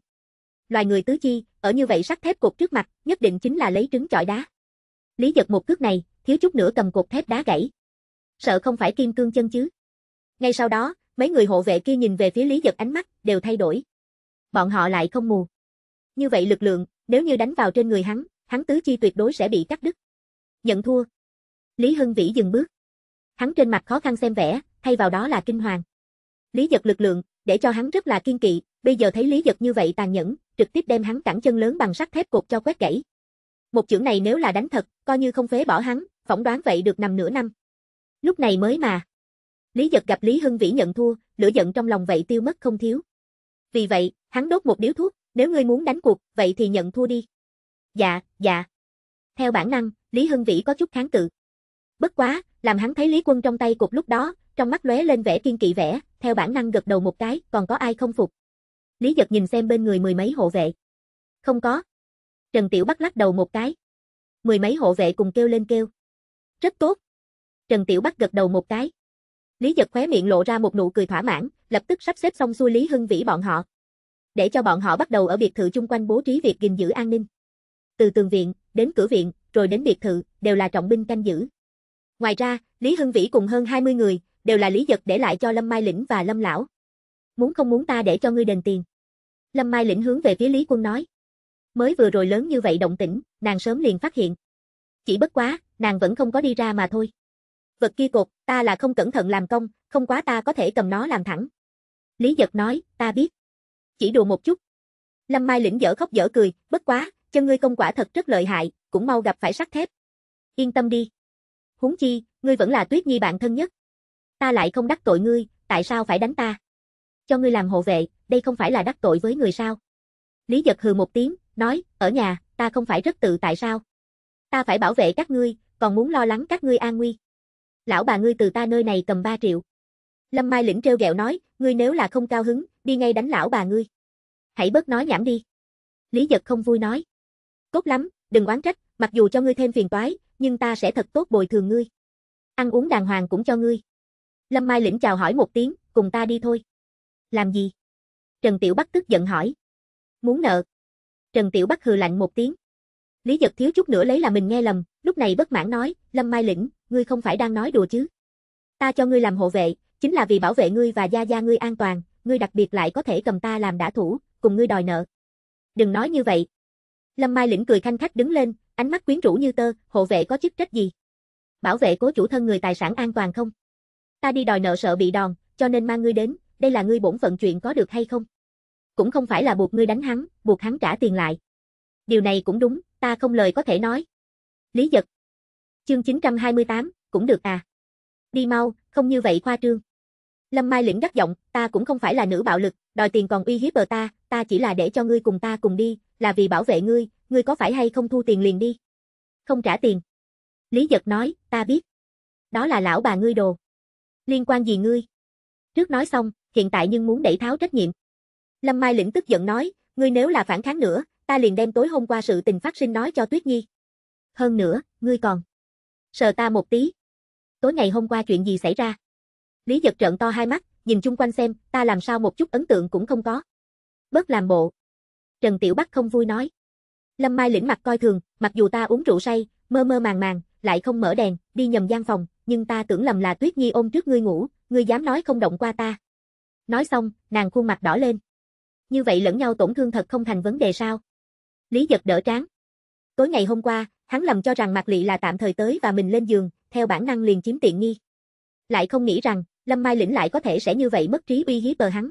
Speaker 1: Loài người tứ chi, ở như vậy sắt thép cột trước mặt, nhất định chính là lấy trứng chọi đá. Lý giật một cước này, thiếu chút nữa cầm cột thép đá gãy. Sợ không phải kim cương chân chứ. Ngay sau đó, Mấy người hộ vệ kia nhìn về phía Lý Giật ánh mắt, đều thay đổi. Bọn họ lại không mù. Như vậy lực lượng, nếu như đánh vào trên người hắn, hắn tứ chi tuyệt đối sẽ bị cắt đứt. Nhận thua. Lý Hân Vĩ dừng bước. Hắn trên mặt khó khăn xem vẻ, thay vào đó là kinh hoàng. Lý Giật lực lượng, để cho hắn rất là kiên kỵ, bây giờ thấy Lý Giật như vậy tàn nhẫn, trực tiếp đem hắn cẳng chân lớn bằng sắt thép cột cho quét gãy. Một chưởng này nếu là đánh thật, coi như không phế bỏ hắn, phỏng đoán vậy được nằm nửa năm. Lúc này mới mà. Lý Giật gặp Lý Hưng Vĩ nhận thua, lửa giận trong lòng vậy tiêu mất không thiếu. Vì vậy, hắn đốt một điếu thuốc, nếu ngươi muốn đánh cuộc, vậy thì nhận thua đi. Dạ, dạ. Theo bản năng, Lý Hưng Vĩ có chút kháng cự. Bất quá, làm hắn thấy Lý Quân trong tay cục lúc đó, trong mắt lóe lên vẻ kiên kỵ vẻ, theo bản năng gật đầu một cái, còn có ai không phục. Lý Giật nhìn xem bên người mười mấy hộ vệ. Không có. Trần Tiểu Bắc lắc đầu một cái. Mười mấy hộ vệ cùng kêu lên kêu. Rất tốt. Trần Tiểu Bắc gật đầu một cái. Lý Dật khóe miệng lộ ra một nụ cười thỏa mãn, lập tức sắp xếp xong xuôi Lý Hưng Vĩ bọn họ. Để cho bọn họ bắt đầu ở biệt thự chung quanh bố trí việc gìn giữ an ninh. Từ tường viện, đến cửa viện, rồi đến biệt thự, đều là trọng binh canh giữ. Ngoài ra, Lý Hưng Vĩ cùng hơn 20 người, đều là Lý Dật để lại cho Lâm Mai Lĩnh và Lâm Lão. Muốn không muốn ta để cho ngươi đền tiền. Lâm Mai Lĩnh hướng về phía Lý Quân nói. Mới vừa rồi lớn như vậy động tĩnh, nàng sớm liền phát hiện. Chỉ bất quá, nàng vẫn không có đi ra mà thôi vật kia cột, ta là không cẩn thận làm công, không quá ta có thể cầm nó làm thẳng. Lý giật nói, ta biết. Chỉ đùa một chút. Lâm Mai lĩnh dở khóc dở cười, bất quá, chân ngươi công quả thật rất lợi hại, cũng mau gặp phải sắt thép. Yên tâm đi. Huống chi, ngươi vẫn là tuyết nhi bạn thân nhất. Ta lại không đắc tội ngươi, tại sao phải đánh ta? Cho ngươi làm hộ vệ, đây không phải là đắc tội với người sao? Lý giật hừ một tiếng, nói, ở nhà, ta không phải rất tự tại sao? Ta phải bảo vệ các ngươi, còn muốn lo lắng các ngươi an nguy lão bà ngươi từ ta nơi này cầm 3 triệu. Lâm Mai lĩnh treo gẹo nói, ngươi nếu là không cao hứng, đi ngay đánh lão bà ngươi. Hãy bớt nói nhảm đi. Lý giật không vui nói. Cốt lắm, đừng oán trách, mặc dù cho ngươi thêm phiền toái, nhưng ta sẽ thật tốt bồi thường ngươi. Ăn uống đàng hoàng cũng cho ngươi. Lâm Mai lĩnh chào hỏi một tiếng, cùng ta đi thôi. Làm gì? Trần Tiểu Bắc tức giận hỏi. Muốn nợ. Trần Tiểu Bắc hừ lạnh một tiếng. Lý giật thiếu chút nữa lấy là mình nghe lầm, lúc này bất mãn nói, Lâm Mai Lĩnh, ngươi không phải đang nói đùa chứ. Ta cho ngươi làm hộ vệ, chính là vì bảo vệ ngươi và gia gia ngươi an toàn, ngươi đặc biệt lại có thể cầm ta làm đã thủ, cùng ngươi đòi nợ. Đừng nói như vậy. Lâm Mai Lĩnh cười khanh khách đứng lên, ánh mắt quyến rũ như tơ, hộ vệ có chức trách gì? Bảo vệ cố chủ thân người tài sản an toàn không? Ta đi đòi nợ sợ bị đòn, cho nên mang ngươi đến, đây là ngươi bổn phận chuyện có được hay không? Cũng không phải là buộc ngươi đánh hắn, buộc hắn trả tiền lại. Điều này cũng đúng, ta không lời có thể nói, Lý giật. Chương 928, cũng được à. Đi mau, không như vậy khoa trương. Lâm Mai lĩnh đắc giọng, ta cũng không phải là nữ bạo lực, đòi tiền còn uy hiếp bờ ta, ta chỉ là để cho ngươi cùng ta cùng đi, là vì bảo vệ ngươi, ngươi có phải hay không thu tiền liền đi. Không trả tiền. Lý giật nói, ta biết. Đó là lão bà ngươi đồ. Liên quan gì ngươi? Trước nói xong, hiện tại nhưng muốn đẩy tháo trách nhiệm. Lâm Mai lĩnh tức giận nói, ngươi nếu là phản kháng nữa, ta liền đem tối hôm qua sự tình phát sinh nói cho Tuyết Nhi. Hơn nữa, ngươi còn sờ ta một tí. Tối ngày hôm qua chuyện gì xảy ra? Lý giật trợn to hai mắt, nhìn chung quanh xem, ta làm sao một chút ấn tượng cũng không có. Bớt làm bộ. Trần Tiểu Bắc không vui nói. Lâm Mai lĩnh mặt coi thường, mặc dù ta uống rượu say, mơ mơ màng màng, lại không mở đèn, đi nhầm gian phòng, nhưng ta tưởng lầm là Tuyết Nhi ôm trước ngươi ngủ, ngươi dám nói không động qua ta. Nói xong, nàng khuôn mặt đỏ lên. Như vậy lẫn nhau tổn thương thật không thành vấn đề sao? Lý giật đỡ tráng. Tối ngày hôm qua, Hắn lầm cho rằng Mạc Lị là tạm thời tới và mình lên giường, theo bản năng liền chiếm tiện nghi. Lại không nghĩ rằng, Lâm Mai Lĩnh lại có thể sẽ như vậy mất trí uy hiếp bờ hắn.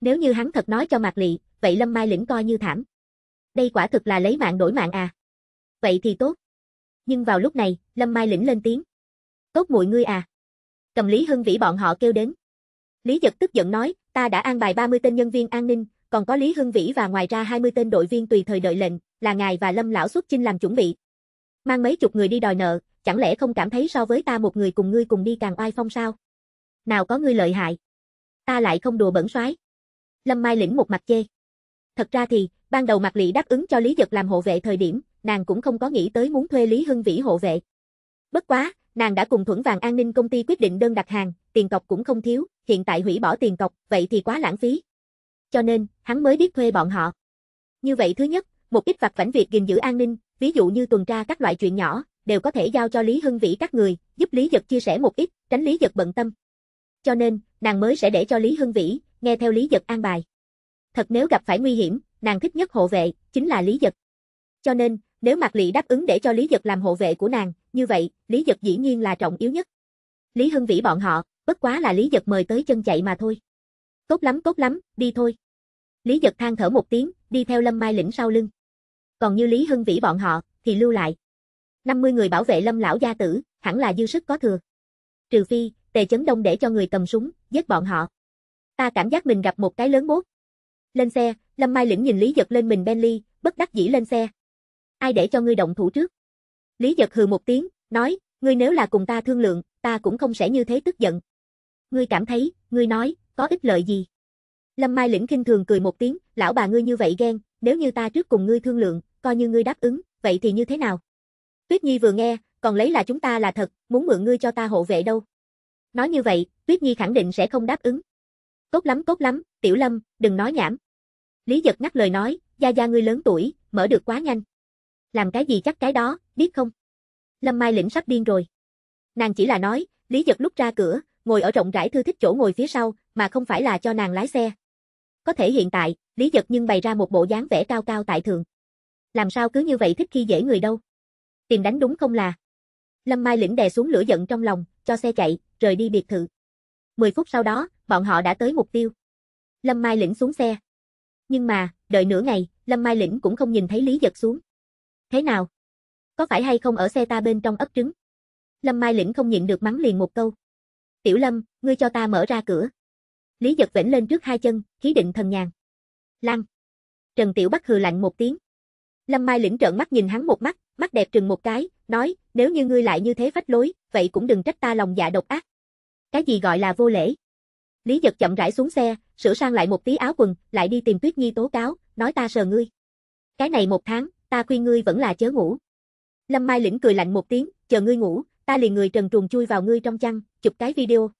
Speaker 1: Nếu như hắn thật nói cho Mạc Lị, vậy Lâm Mai Lĩnh coi như thảm. Đây quả thực là lấy mạng đổi mạng à. Vậy thì tốt. Nhưng vào lúc này, Lâm Mai Lĩnh lên tiếng. Tốt muội ngươi à. Cầm Lý Hưng Vĩ bọn họ kêu đến. Lý Giật tức giận nói, ta đã an bài 30 tên nhân viên an ninh, còn có Lý Hưng Vĩ và ngoài ra 20 tên đội viên tùy thời đợi lệnh, là ngài và Lâm lão xuất chinh làm chuẩn bị, Mang mấy chục người đi đòi nợ, chẳng lẽ không cảm thấy so với ta một người cùng ngươi cùng đi càng oai phong sao? Nào có ngươi lợi hại. Ta lại không đùa bẩn soái. Lâm Mai lĩnh một mặt chê. Thật ra thì, ban đầu Mạc Lị đáp ứng cho Lý Dật làm hộ vệ thời điểm, nàng cũng không có nghĩ tới muốn thuê Lý Hưng Vĩ hộ vệ. Bất quá, nàng đã cùng Thuẫn Vàng An ninh công ty quyết định đơn đặt hàng, tiền cọc cũng không thiếu, hiện tại hủy bỏ tiền cọc, vậy thì quá lãng phí. Cho nên, hắn mới biết thuê bọn họ. Như vậy thứ nhất, một ít vặt vảnh việc gìn giữ an ninh, ví dụ như tuần tra các loại chuyện nhỏ, đều có thể giao cho Lý Hưng Vĩ các người, giúp Lý Dật chia sẻ một ít, tránh Lý Dật bận tâm. Cho nên, nàng mới sẽ để cho Lý Hưng Vĩ, nghe theo Lý Dật an bài. Thật nếu gặp phải nguy hiểm, nàng thích nhất hộ vệ, chính là Lý Dật. Cho nên, nếu Mạc Lị đáp ứng để cho Lý Dật làm hộ vệ của nàng, như vậy, Lý Dật dĩ nhiên là trọng yếu nhất. Lý Hưng Vĩ bọn họ, bất quá là Lý Dật mời tới chân chạy mà thôi. Tốt lắm tốt lắm, đi thôi. Lý Dật than thở một tiếng, đi theo Lâm Mai Lĩnh sau lưng còn như Lý Hưng Vĩ bọn họ, thì lưu lại. 50 người bảo vệ lâm lão gia tử, hẳn là dư sức có thừa. Trừ phi, tề chấn đông để cho người cầm súng, giết bọn họ. Ta cảm giác mình gặp một cái lớn mốt. Lên xe, Lâm Mai Lĩnh nhìn Lý Giật lên mình Bentley, bất đắc dĩ lên xe. Ai để cho ngươi động thủ trước? Lý Giật hừ một tiếng, nói, ngươi nếu là cùng ta thương lượng, ta cũng không sẽ như thế tức giận. Ngươi cảm thấy, ngươi nói, có ích lợi gì? Lâm Mai Lĩnh kinh thường cười một tiếng, lão bà ngươi như vậy ghen, nếu như ta trước cùng ngươi thương lượng, coi như ngươi đáp ứng, vậy thì như thế nào? Tuyết Nhi vừa nghe, còn lấy là chúng ta là thật, muốn mượn ngươi cho ta hộ vệ đâu. Nói như vậy, Tuyết Nhi khẳng định sẽ không đáp ứng. Tốt lắm tốt lắm, Tiểu Lâm, đừng nói nhảm. Lý Dật ngắt lời nói, gia gia ngươi lớn tuổi, mở được quá nhanh. Làm cái gì chắc cái đó, biết không? Lâm Mai lĩnh sắp điên rồi. Nàng chỉ là nói, Lý Dật lúc ra cửa, ngồi ở rộng rãi thư thích chỗ ngồi phía sau, mà không phải là cho nàng lái xe. Có thể hiện tại, Lý Dật nhưng bày ra một bộ dáng vẻ cao cao tại thượng làm sao cứ như vậy thích khi dễ người đâu. Tìm đánh đúng không là. Lâm Mai lĩnh đè xuống lửa giận trong lòng, cho xe chạy, rời đi biệt thự. 10 phút sau đó, bọn họ đã tới mục tiêu. Lâm Mai lĩnh xuống xe. Nhưng mà, đợi nửa ngày, Lâm Mai lĩnh cũng không nhìn thấy Lý Giật xuống. Thế nào? Có phải hay không ở xe ta bên trong ấp trứng? Lâm Mai lĩnh không nhịn được mắng liền một câu. Tiểu Lâm, ngươi cho ta mở ra cửa. Lý Giật vĩnh lên trước hai chân, khí định thần nhàn. Lăng. Trần Tiểu Bắc hừ lạnh một tiếng. Lâm Mai lĩnh trợn mắt nhìn hắn một mắt, mắt đẹp trừng một cái, nói, nếu như ngươi lại như thế phách lối, vậy cũng đừng trách ta lòng dạ độc ác. Cái gì gọi là vô lễ? Lý giật chậm rãi xuống xe, sửa sang lại một tí áo quần, lại đi tìm Tuyết Nhi tố cáo, nói ta sờ ngươi. Cái này một tháng, ta khuyên ngươi vẫn là chớ ngủ. Lâm Mai lĩnh cười lạnh một tiếng, chờ ngươi ngủ, ta liền người trần truồng chui vào ngươi trong chăn, chụp cái video.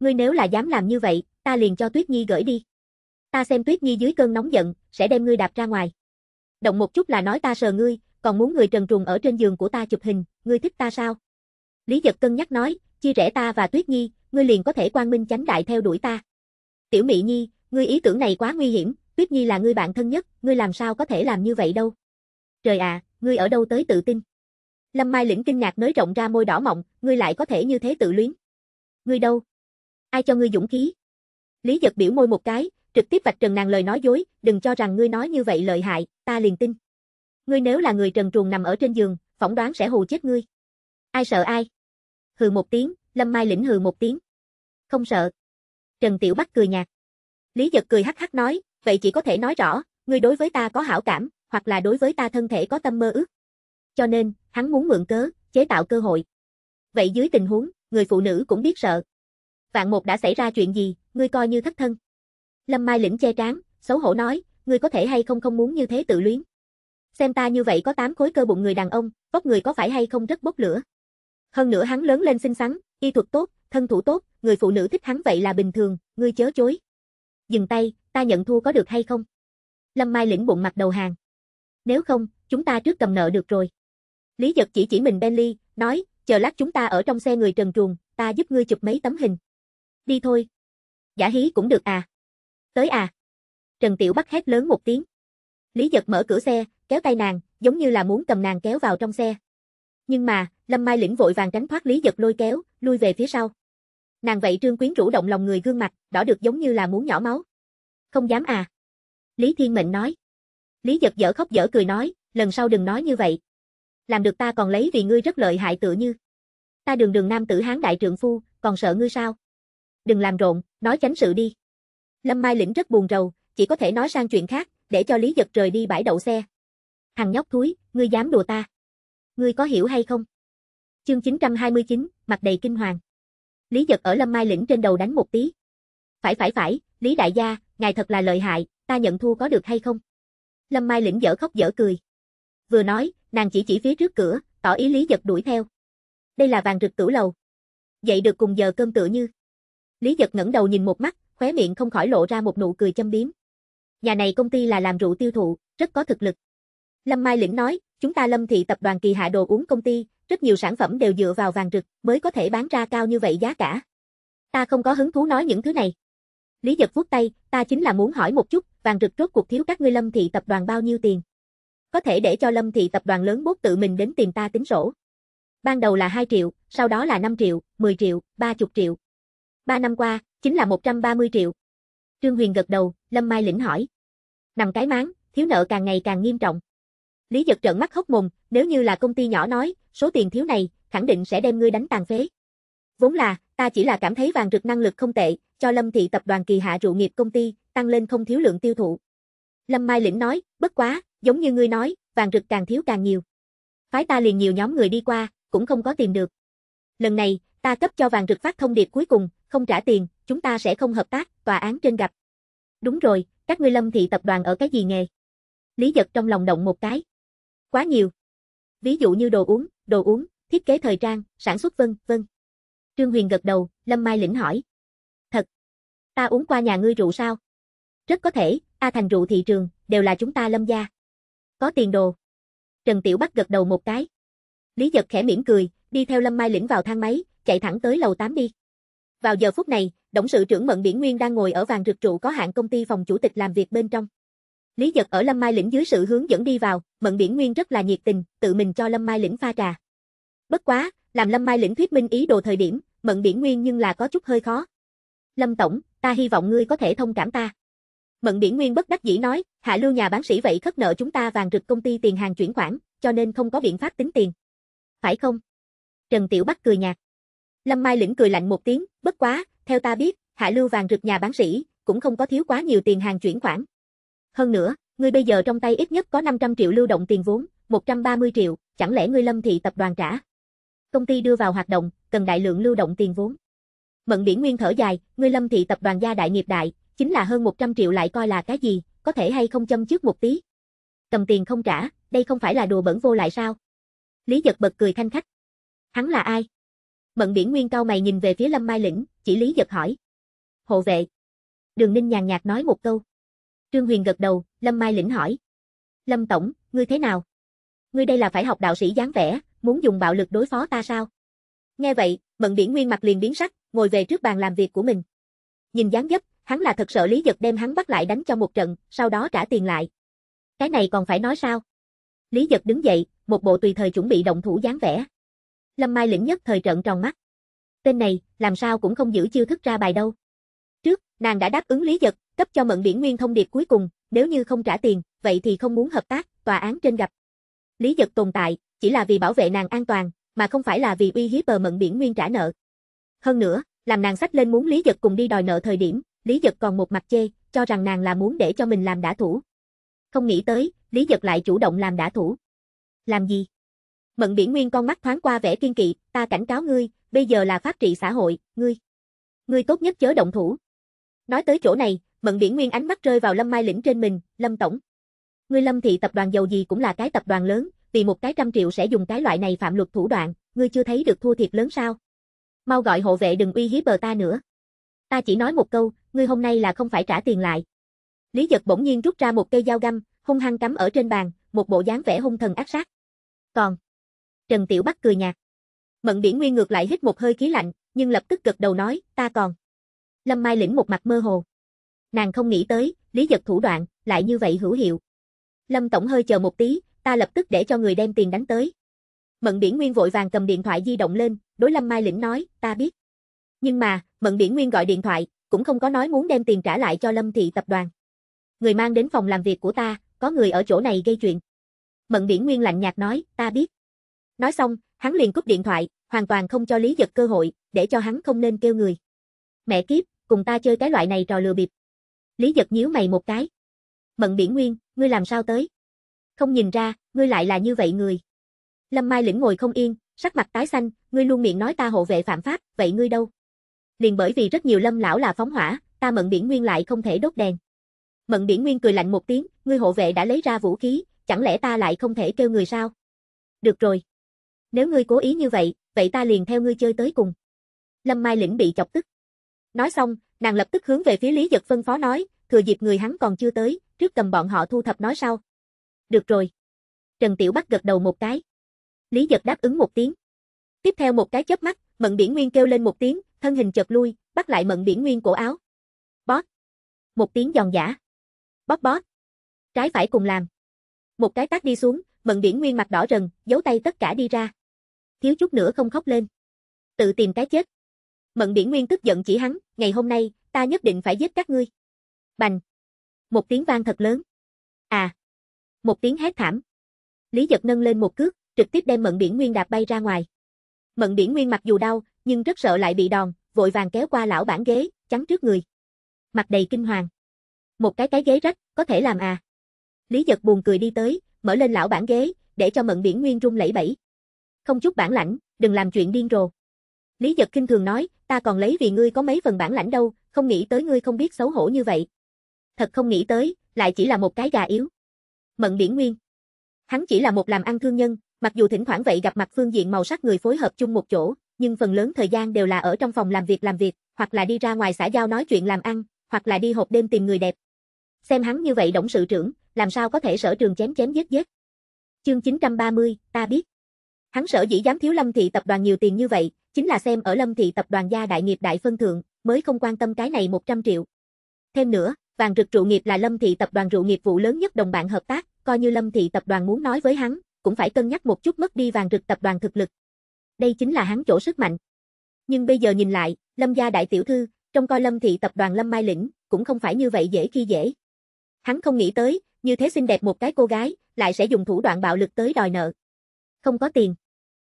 Speaker 1: Ngươi nếu là dám làm như vậy, ta liền cho Tuyết Nhi gửi đi. Ta xem Tuyết Nhi dưới cơn nóng giận, sẽ đem ngươi đạp ra ngoài động một chút là nói ta sờ ngươi, còn muốn người trần trùng ở trên giường của ta chụp hình, ngươi thích ta sao? Lý giật cân nhắc nói, chia rẽ ta và Tuyết Nhi, ngươi liền có thể quang minh chánh đại theo đuổi ta. Tiểu Mỹ Nhi, ngươi ý tưởng này quá nguy hiểm, Tuyết Nhi là ngươi bạn thân nhất, ngươi làm sao có thể làm như vậy đâu. Trời à, ngươi ở đâu tới tự tin? Lâm Mai lĩnh kinh ngạc nới rộng ra môi đỏ mọng, ngươi lại có thể như thế tự luyến. Ngươi đâu? Ai cho ngươi dũng khí? Lý giật biểu môi một cái, trực tiếp vạch trần nàng lời nói dối, đừng cho rằng ngươi nói như vậy lợi hại, ta liền tin. Ngươi nếu là người trần truồng nằm ở trên giường, phỏng đoán sẽ hù chết ngươi. Ai sợ ai? Hừ một tiếng, Lâm Mai lĩnh hừ một tiếng. Không sợ. Trần Tiểu Bắc cười nhạt. Lý Giật cười hắc hắc nói, vậy chỉ có thể nói rõ, ngươi đối với ta có hảo cảm, hoặc là đối với ta thân thể có tâm mơ ước. Cho nên, hắn muốn mượn cớ, chế tạo cơ hội. Vậy dưới tình huống, người phụ nữ cũng biết sợ. Vạn một đã xảy ra chuyện gì, ngươi coi như thất thân. Lâm Mai lĩnh che trán, xấu hổ nói, ngươi có thể hay không không muốn như thế tự luyến. Xem ta như vậy có tám khối cơ bụng người đàn ông, vóc người có phải hay không rất bốc lửa. Hơn nữa hắn lớn lên xinh xắn, y thuật tốt, thân thủ tốt, người phụ nữ thích hắn vậy là bình thường, ngươi chớ chối. Dừng tay, ta nhận thua có được hay không? Lâm Mai lĩnh bụng mặt đầu hàng. Nếu không, chúng ta trước cầm nợ được rồi. Lý giật chỉ chỉ mình Bentley, nói, chờ lát chúng ta ở trong xe người trần truồng, ta giúp ngươi chụp mấy tấm hình. Đi thôi. Giả hí cũng được à. Tới à. Trần Tiểu Bắc hét lớn một tiếng. Lý giật mở cửa xe, kéo tay nàng, giống như là muốn cầm nàng kéo vào trong xe. Nhưng mà, Lâm Mai lĩnh vội vàng tránh thoát Lý giật lôi kéo, lui về phía sau. Nàng vậy trương quyến rũ động lòng người gương mặt, đỏ được giống như là muốn nhỏ máu. Không dám à. Lý Thiên Mệnh nói. Lý giật dở khóc dở cười nói, lần sau đừng nói như vậy. Làm được ta còn lấy vì ngươi rất lợi hại tự như. Ta đường đường nam tử hán đại trượng phu, còn sợ ngươi sao? Đừng làm rộn, nói tránh sự đi. Lâm Mai Lĩnh rất buồn rầu, chỉ có thể nói sang chuyện khác, để cho Lý Giật rời đi bãi đậu xe. Thằng nhóc thúi, ngươi dám đùa ta. Ngươi có hiểu hay không? Chương 929, mặt đầy kinh hoàng. Lý Giật ở Lâm Mai Lĩnh trên đầu đánh một tí. Phải phải phải, Lý Đại gia, ngài thật là lợi hại, ta nhận thua có được hay không? Lâm Mai Lĩnh dở khóc dở cười. Vừa nói, nàng chỉ chỉ phía trước cửa, tỏ ý Lý Giật đuổi theo. Đây là vàng rực tử lầu. Dậy được cùng giờ cơm tựa như. Lý Giật ngẩng đầu nhìn một mắt, khóe miệng không khỏi lộ ra một nụ cười châm biếm. Nhà này công ty là làm rượu tiêu thụ, rất có thực lực. Lâm Mai Lĩnh nói, chúng ta Lâm Thị tập đoàn kỳ hạ đồ uống công ty, rất nhiều sản phẩm đều dựa vào vàng rực mới có thể bán ra cao như vậy giá cả. Ta không có hứng thú nói những thứ này. Lý Dật vuốt tay, ta chính là muốn hỏi một chút, vàng rực rốt cuộc thiếu các ngươi Lâm Thị tập đoàn bao nhiêu tiền? Có thể để cho Lâm Thị tập đoàn lớn bốt tự mình đến tìm ta tính sổ. Ban đầu là 2 triệu, sau đó là 5 triệu, 10 triệu, 30 triệu. 3 năm qua, chính là 130 triệu. Trương Huyền gật đầu, Lâm Mai lĩnh hỏi. Nằm cái máng, thiếu nợ càng ngày càng nghiêm trọng. Lý giật trợn mắt hốc mồm, nếu như là công ty nhỏ nói, số tiền thiếu này, khẳng định sẽ đem ngươi đánh tàn phế. Vốn là, ta chỉ là cảm thấy vàng rực năng lực không tệ, cho Lâm Thị tập đoàn kỳ hạ rượu nghiệp công ty, tăng lên không thiếu lượng tiêu thụ. Lâm Mai lĩnh nói, bất quá, giống như ngươi nói, vàng rực càng thiếu càng nhiều. Phái ta liền nhiều nhóm người đi qua, cũng không có tìm được. Lần này, ta cấp cho vàng rực phát thông điệp cuối cùng, không trả tiền, chúng ta sẽ không hợp tác, tòa án trên gặp. Đúng rồi, các ngươi lâm thị tập đoàn ở cái gì nghề? Lý giật trong lòng động một cái. Quá nhiều. Ví dụ như đồ uống, đồ uống, thiết kế thời trang, sản xuất vân, vân. Trương Huyền gật đầu, Lâm Mai lĩnh hỏi. Thật. Ta uống qua nhà ngươi rượu sao? Rất có thể, A Thành rượu thị trường, đều là chúng ta lâm gia. Có tiền đồ. Trần Tiểu Bắc gật đầu một cái. Lý giật khẽ mỉm cười, đi theo Lâm Mai lĩnh vào thang máy, chạy thẳng tới lầu 8 đi. Vào giờ phút này, Đổng sự trưởng Mận Biển Nguyên đang ngồi ở vàng rực trụ có hạng công ty phòng chủ tịch làm việc bên trong. Lý Dật ở Lâm Mai lĩnh dưới sự hướng dẫn đi vào, Mận Biển Nguyên rất là nhiệt tình, tự mình cho Lâm Mai lĩnh pha trà. Bất quá, làm Lâm Mai lĩnh thuyết minh ý đồ thời điểm, Mận Biển Nguyên nhưng là có chút hơi khó. Lâm tổng, ta hy vọng ngươi có thể thông cảm ta. Mận Biển Nguyên bất đắc dĩ nói, hạ lưu nhà bán sĩ vậy khất nợ chúng ta vàng rực công ty tiền hàng chuyển khoản, cho nên không có biện pháp tính tiền. Phải không? Trần Tiểu Bắc cười nhạt. Lâm Mai lĩnh cười lạnh một tiếng, bất quá, theo ta biết, hạ lưu vàng rực nhà bán sĩ, cũng không có thiếu quá nhiều tiền hàng chuyển khoản. Hơn nữa, ngươi bây giờ trong tay ít nhất có 500 triệu lưu động tiền vốn, 130 triệu, chẳng lẽ ngươi Lâm thị tập đoàn trả? Công ty đưa vào hoạt động, cần đại lượng lưu động tiền vốn. Mận Biển Nguyên thở dài, ngươi Lâm thị tập đoàn gia đại nghiệp đại, chính là hơn 100 triệu lại coi là cái gì, có thể hay không châm trước một tí. Cầm tiền không trả, đây không phải là đùa bẩn vô lại sao? Lý Dật bật cười thanh khách. Hắn là ai? Mận biển Nguyên cau mày nhìn về phía Lâm Mai Lĩnh, chỉ lý giật hỏi. Hộ vệ. Đường Ninh nhàn nhạt nói một câu. Trương Huyền gật đầu, Lâm Mai Lĩnh hỏi. Lâm Tổng, ngươi thế nào? Ngươi đây là phải học đạo sĩ dáng vẻ, muốn dùng bạo lực đối phó ta sao? Nghe vậy, Mận biển Nguyên mặt liền biến sắc, ngồi về trước bàn làm việc của mình. Nhìn dáng dấp, hắn là thật sợ Lý Giật đem hắn bắt lại đánh cho một trận, sau đó trả tiền lại. Cái này còn phải nói sao? Lý Giật đứng dậy, một bộ tùy thời chuẩn bị động thủ dáng vẻ. Lâm Mai lĩnh nhất thời trận tròn mắt. Tên này, làm sao cũng không giữ chiêu thức ra bài đâu. Trước, nàng đã đáp ứng lý giật, cấp cho mận biển nguyên thông điệp cuối cùng, nếu như không trả tiền, vậy thì không muốn hợp tác, tòa án trên gặp. Lý giật tồn tại, chỉ là vì bảo vệ nàng an toàn, mà không phải là vì uy hiếp bờ mận biển nguyên trả nợ. Hơn nữa, làm nàng sách lên muốn Lý Giật cùng đi đòi nợ thời điểm, Lý Giật còn một mặt chê, cho rằng nàng là muốn để cho mình làm đã thủ. Không nghĩ tới, Lý Giật lại chủ động làm đã thủ. Làm gì? Mận biển Nguyên con mắt thoáng qua vẻ kiên kỵ, ta cảnh cáo ngươi, bây giờ là pháp trị xã hội, ngươi. Ngươi tốt nhất chớ động thủ. Nói tới chỗ này, Mận biển Nguyên ánh mắt rơi vào Lâm Mai Lĩnh trên mình, Lâm Tổng. Ngươi Lâm thị tập đoàn giàu gì cũng là cái tập đoàn lớn, vì một cái trăm triệu sẽ dùng cái loại này phạm luật thủ đoạn, ngươi chưa thấy được thua thiệt lớn sao. Mau gọi hộ vệ đừng uy hiếp bờ ta nữa. Ta chỉ nói một câu, ngươi hôm nay là không phải trả tiền lại. Lý giật bỗng nhiên rút ra một cây dao găm, hung hăng cắm ở trên bàn, một bộ dáng vẻ hung thần ác sát. Còn, Trần Tiểu Bắc cười nhạt. Mận Biển Nguyên ngược lại hít một hơi khí lạnh, nhưng lập tức gật đầu nói, ta còn. Lâm Mai lĩnh một mặt mơ hồ. Nàng không nghĩ tới, lý giật thủ đoạn, lại như vậy hữu hiệu. Lâm Tổng hơi chờ một tí, ta lập tức để cho người đem tiền đánh tới. Mận Biển Nguyên vội vàng cầm điện thoại di động lên, đối Lâm Mai lĩnh nói, ta biết. Nhưng mà, Mận Biển Nguyên gọi điện thoại, cũng không có nói muốn đem tiền trả lại cho Lâm Thị Tập đoàn. Người mang đến phòng làm việc của ta, có người ở chỗ này gây chuyện. Mận Biển Nguyên lạnh nhạt nói, ta biết. Nói xong, hắn liền cúp điện thoại, hoàn toàn không cho Lý Giật cơ hội, để cho hắn không nên kêu người. Mẹ kiếp, cùng ta chơi cái loại này trò lừa bịp. Lý Giật nhíu mày một cái. Mận Biển Nguyên, ngươi làm sao tới? Không nhìn ra, ngươi lại là như vậy người. Lâm Mai lĩnh ngồi không yên, sắc mặt tái xanh, ngươi luôn miệng nói ta hộ vệ phạm pháp, vậy ngươi đâu? Liền bởi vì rất nhiều lâm lão là phóng hỏa, ta Mận Biển Nguyên lại không thể đốt đèn. Mận Biển Nguyên cười lạnh một tiếng, ngươi hộ vệ đã lấy ra vũ khí, chẳng lẽ ta lại không thể kêu người sao? Được rồi. Nếu ngươi cố ý như vậy, vậy ta liền theo ngươi chơi tới cùng. Lâm Mai Lĩnh bị chọc tức. Nói xong, nàng lập tức hướng về phía Lý Dật phân phó nói, thừa dịp người hắn còn chưa tới, trước cầm bọn họ thu thập nói sau. Được rồi. Trần Tiểu Bắc gật đầu một cái. Lý Dật đáp ứng một tiếng. Tiếp theo một cái chớp mắt, Mận Biển Nguyên kêu lên một tiếng, thân hình chợt lui, bắt lại Mận Biển Nguyên cổ áo. Bóp. Một tiếng giòn giả. Bóp bóp. Trái phải cùng làm. Một cái tát đi xuống, Mận Biển Nguyên mặt đỏ rần, giấu tay tất cả đi ra thiếu chút nữa không khóc lên. Tự tìm cái chết. Mận Biển Nguyên tức giận chỉ hắn, ngày hôm nay, ta nhất định phải giết các ngươi. Bành. Một tiếng vang thật lớn. À. Một tiếng hét thảm. Lý giật nâng lên một cước, trực tiếp đem Mận Biển Nguyên đạp bay ra ngoài. Mận Biển Nguyên mặc dù đau, nhưng rất sợ lại bị đòn, vội vàng kéo qua lão bản ghế, chắn trước người. Mặt đầy kinh hoàng. Một cái cái ghế rách, có thể làm à. Lý giật buồn cười đi tới, mở lên lão bản ghế, để cho Mận Biển Nguyên rung lẩy bẩy không chút bản lãnh, đừng làm chuyện điên rồ. Lý Dật kinh thường nói, ta còn lấy vì ngươi có mấy phần bản lãnh đâu, không nghĩ tới ngươi không biết xấu hổ như vậy. Thật không nghĩ tới, lại chỉ là một cái gà yếu. Mận Biển Nguyên Hắn chỉ là một làm ăn thương nhân, mặc dù thỉnh thoảng vậy gặp mặt phương diện màu sắc người phối hợp chung một chỗ, nhưng phần lớn thời gian đều là ở trong phòng làm việc làm việc, hoặc là đi ra ngoài xã giao nói chuyện làm ăn, hoặc là đi hộp đêm tìm người đẹp. Xem hắn như vậy động sự trưởng, làm sao có thể sở trường chém chém giết giết. Chương 930, ta biết. Hắn sở dĩ dám thiếu Lâm Thị tập đoàn nhiều tiền như vậy, chính là xem ở Lâm Thị tập đoàn gia đại nghiệp đại phân thượng, mới không quan tâm cái này 100 triệu. Thêm nữa, vàng rực trụ nghiệp là Lâm Thị tập đoàn rượu nghiệp vụ lớn nhất đồng bạn hợp tác, coi như Lâm Thị tập đoàn muốn nói với hắn, cũng phải cân nhắc một chút mất đi vàng rực tập đoàn thực lực. Đây chính là hắn chỗ sức mạnh. Nhưng bây giờ nhìn lại, Lâm gia đại tiểu thư, trong coi Lâm Thị tập đoàn Lâm Mai Lĩnh, cũng không phải như vậy dễ khi dễ. Hắn không nghĩ tới, như thế xinh đẹp một cái cô gái, lại sẽ dùng thủ đoạn bạo lực tới đòi nợ không có tiền.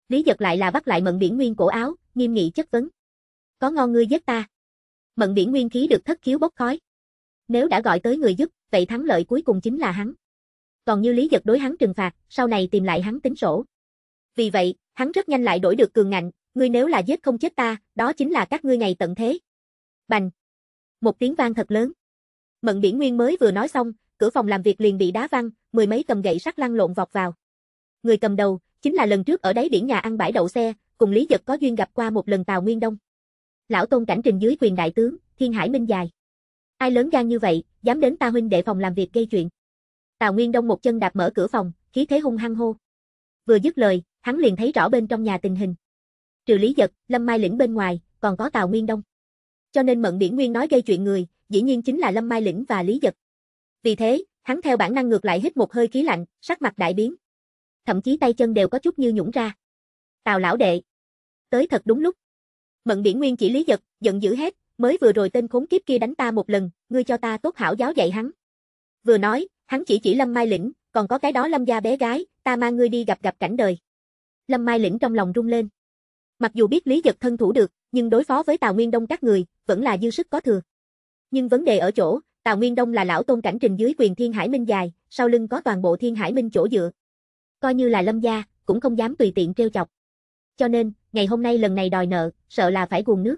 Speaker 1: Lý giật lại là bắt lại mận biển nguyên cổ áo, nghiêm nghị chất vấn. Có ngon ngươi giết ta. Mận biển nguyên khí được thất khiếu bốc khói. Nếu đã gọi tới người giúp, vậy thắng lợi cuối cùng chính là hắn. Còn như lý giật đối hắn trừng phạt, sau này tìm lại hắn tính sổ. Vì vậy, hắn rất nhanh lại đổi được cường ngạnh, ngươi nếu là giết không chết ta, đó chính là các ngươi ngày tận thế. Bành. Một tiếng vang thật lớn. Mận Biển Nguyên mới vừa nói xong, cửa phòng làm việc liền bị đá văng, mười mấy cầm gậy sắt lăn lộn vọt vào. Người cầm đầu, Chính là lần trước ở đáy biển nhà ăn bãi đậu xe, cùng Lý Giật có duyên gặp qua một lần Tào Nguyên Đông. Lão Tôn cảnh trình dưới quyền đại tướng, Thiên Hải Minh dài. Ai lớn gan như vậy, dám đến ta huynh đệ phòng làm việc gây chuyện. Tào Nguyên Đông một chân đạp mở cửa phòng, khí thế hung hăng hô. Vừa dứt lời, hắn liền thấy rõ bên trong nhà tình hình. Trừ Lý Giật, Lâm Mai Lĩnh bên ngoài, còn có Tào Nguyên Đông. Cho nên Mận biển Nguyên nói gây chuyện người, dĩ nhiên chính là Lâm Mai Lĩnh và Lý Giật. Vì thế, hắn theo bản năng ngược lại hít một hơi khí lạnh, sắc mặt đại biến thậm chí tay chân đều có chút như nhũng ra. Tào lão đệ, tới thật đúng lúc. Mận Biển Nguyên chỉ lý giật, giận dữ hét, mới vừa rồi tên khốn kiếp kia đánh ta một lần, ngươi cho ta tốt hảo giáo dạy hắn. Vừa nói, hắn chỉ chỉ Lâm Mai Lĩnh, còn có cái đó Lâm gia bé gái, ta mang ngươi đi gặp gặp cảnh đời. Lâm Mai Lĩnh trong lòng rung lên. Mặc dù biết Lý Giật thân thủ được, nhưng đối phó với Tào Nguyên Đông các người, vẫn là dư sức có thừa. Nhưng vấn đề ở chỗ, Tào Nguyên Đông là lão tôn cảnh trình dưới quyền Thiên Hải Minh dài, sau lưng có toàn bộ Thiên Hải Minh chỗ dựa, coi như là lâm gia, cũng không dám tùy tiện trêu chọc. Cho nên, ngày hôm nay lần này đòi nợ, sợ là phải guồng nước.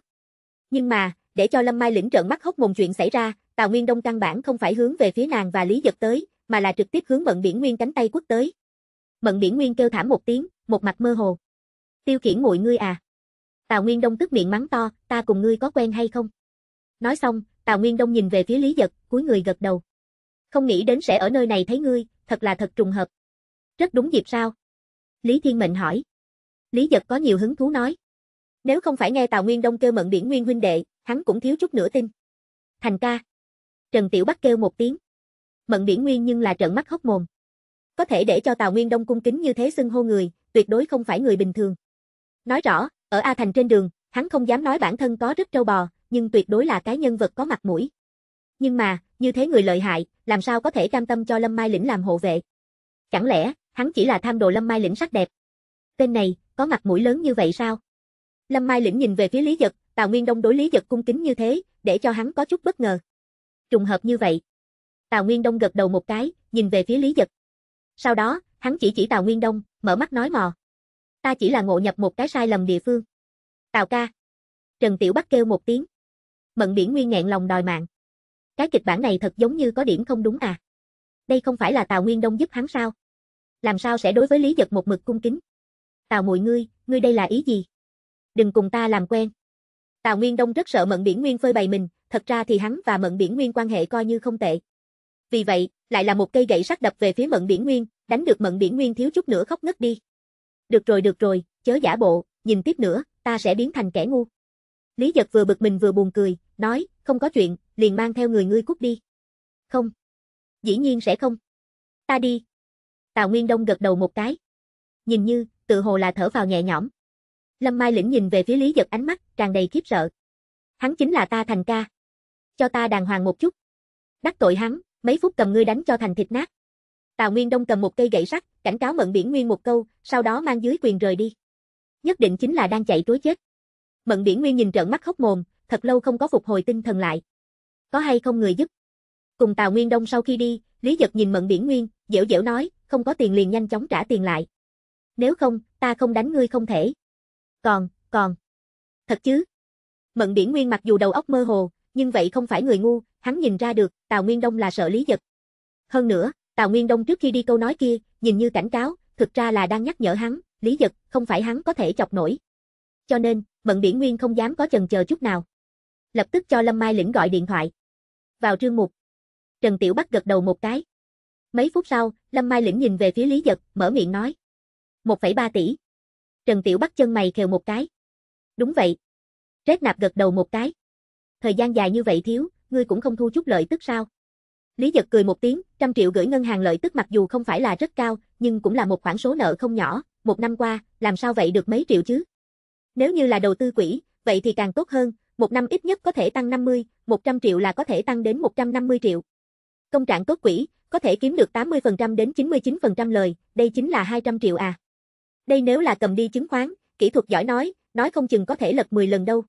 Speaker 1: Nhưng mà, để cho Lâm Mai lĩnh trợn mắt hốc mồm chuyện xảy ra, Tào Nguyên Đông căn bản không phải hướng về phía nàng và Lý Dật tới, mà là trực tiếp hướng Mận Biển Nguyên cánh tay quất tới. Mận Biển Nguyên kêu thảm một tiếng, một mặt mơ hồ. "Tiêu Kiển muội ngươi à?" Tào Nguyên Đông tức miệng mắng to, "Ta cùng ngươi có quen hay không?" Nói xong, Tào Nguyên Đông nhìn về phía Lý Dật, cúi người gật đầu. "Không nghĩ đến sẽ ở nơi này thấy ngươi, thật là thật trùng hợp." Rất đúng dịp sao? Lý Thiên Mệnh hỏi. Lý Giật có nhiều hứng thú nói. Nếu không phải nghe Tào Nguyên Đông kêu mận biển nguyên huynh đệ, hắn cũng thiếu chút nữa tin. Thành ca. Trần Tiểu Bắc kêu một tiếng. Mận biển nguyên nhưng là trận mắt hốc mồm. Có thể để cho Tào Nguyên Đông cung kính như thế xưng hô người, tuyệt đối không phải người bình thường. Nói rõ, ở A Thành trên đường, hắn không dám nói bản thân có rất trâu bò, nhưng tuyệt đối là cái nhân vật có mặt mũi. Nhưng mà, như thế người lợi hại, làm sao có thể cam tâm cho Lâm Mai lĩnh làm hộ vệ? Chẳng lẽ, hắn chỉ là tham đồ Lâm Mai Lĩnh sắc đẹp. Tên này, có mặt mũi lớn như vậy sao? Lâm Mai Lĩnh nhìn về phía Lý Giật, Tào Nguyên Đông đối Lý Giật cung kính như thế, để cho hắn có chút bất ngờ. Trùng hợp như vậy. Tào Nguyên Đông gật đầu một cái, nhìn về phía Lý Giật. Sau đó, hắn chỉ chỉ Tào Nguyên Đông, mở mắt nói mò. Ta chỉ là ngộ nhập một cái sai lầm địa phương. Tào ca. Trần Tiểu Bắc kêu một tiếng. Mận biển nguyên nghẹn lòng đòi mạng. Cái kịch bản này thật giống như có điểm không đúng à. Đây không phải là Tào Nguyên Đông giúp hắn sao? làm sao sẽ đối với Lý Giật một mực cung kính. Tào mùi ngươi, ngươi đây là ý gì? Đừng cùng ta làm quen. Tào Nguyên Đông rất sợ Mận Biển Nguyên phơi bày mình, thật ra thì hắn và Mận Biển Nguyên quan hệ coi như không tệ. Vì vậy, lại là một cây gậy sắt đập về phía Mận Biển Nguyên, đánh được Mận Biển Nguyên thiếu chút nữa khóc ngất đi. Được rồi được rồi, chớ giả bộ, nhìn tiếp nữa, ta sẽ biến thành kẻ ngu. Lý Giật vừa bực mình vừa buồn cười, nói, không có chuyện, liền mang theo người ngươi cút đi. Không. Dĩ nhiên sẽ không. Ta đi, Tào Nguyên Đông gật đầu một cái. Nhìn như, tự hồ là thở vào nhẹ nhõm. Lâm Mai Lĩnh nhìn về phía Lý Giật ánh mắt, tràn đầy khiếp sợ. Hắn chính là ta thành ca. Cho ta đàng hoàng một chút. Đắc tội hắn, mấy phút cầm ngươi đánh cho thành thịt nát. Tào Nguyên Đông cầm một cây gậy sắt, cảnh cáo Mận Biển Nguyên một câu, sau đó mang dưới quyền rời đi. Nhất định chính là đang chạy trối chết. Mận Biển Nguyên nhìn trợn mắt hốc mồm, thật lâu không có phục hồi tinh thần lại. Có hay không người giúp? Cùng Tào Nguyên Đông sau khi đi, Lý Giật nhìn Mận Biển Nguyên, dẻo dẻo nói, không có tiền liền nhanh chóng trả tiền lại. Nếu không, ta không đánh ngươi không thể. Còn, còn. Thật chứ? Mận biển Nguyên mặc dù đầu óc mơ hồ, nhưng vậy không phải người ngu, hắn nhìn ra được, Tào Nguyên Đông là sợ Lý Giật. Hơn nữa, Tào Nguyên Đông trước khi đi câu nói kia, nhìn như cảnh cáo, thực ra là đang nhắc nhở hắn, Lý Giật, không phải hắn có thể chọc nổi. Cho nên, Mận biển Nguyên không dám có chần chờ chút nào. Lập tức cho Lâm Mai Lĩnh gọi điện thoại. Vào trương mục. Trần Tiểu Bắc gật đầu một cái. Mấy phút sau, Lâm Mai lĩnh nhìn về phía Lý Giật, mở miệng nói. 1,3 tỷ. Trần Tiểu bắt chân mày khều một cái. Đúng vậy. Rết nạp gật đầu một cái. Thời gian dài như vậy thiếu, ngươi cũng không thu chút lợi tức sao? Lý Giật cười một tiếng, trăm triệu gửi ngân hàng lợi tức mặc dù không phải là rất cao, nhưng cũng là một khoản số nợ không nhỏ, một năm qua, làm sao vậy được mấy triệu chứ? Nếu như là đầu tư quỹ, vậy thì càng tốt hơn, một năm ít nhất có thể tăng 50, 100 triệu là có thể tăng đến 150 triệu. Công trạng tốt quỹ, có thể kiếm được 80% đến 99% lời, đây chính là 200 triệu à. Đây nếu là cầm đi chứng khoán, kỹ thuật giỏi nói, nói không chừng có thể lật 10 lần đâu.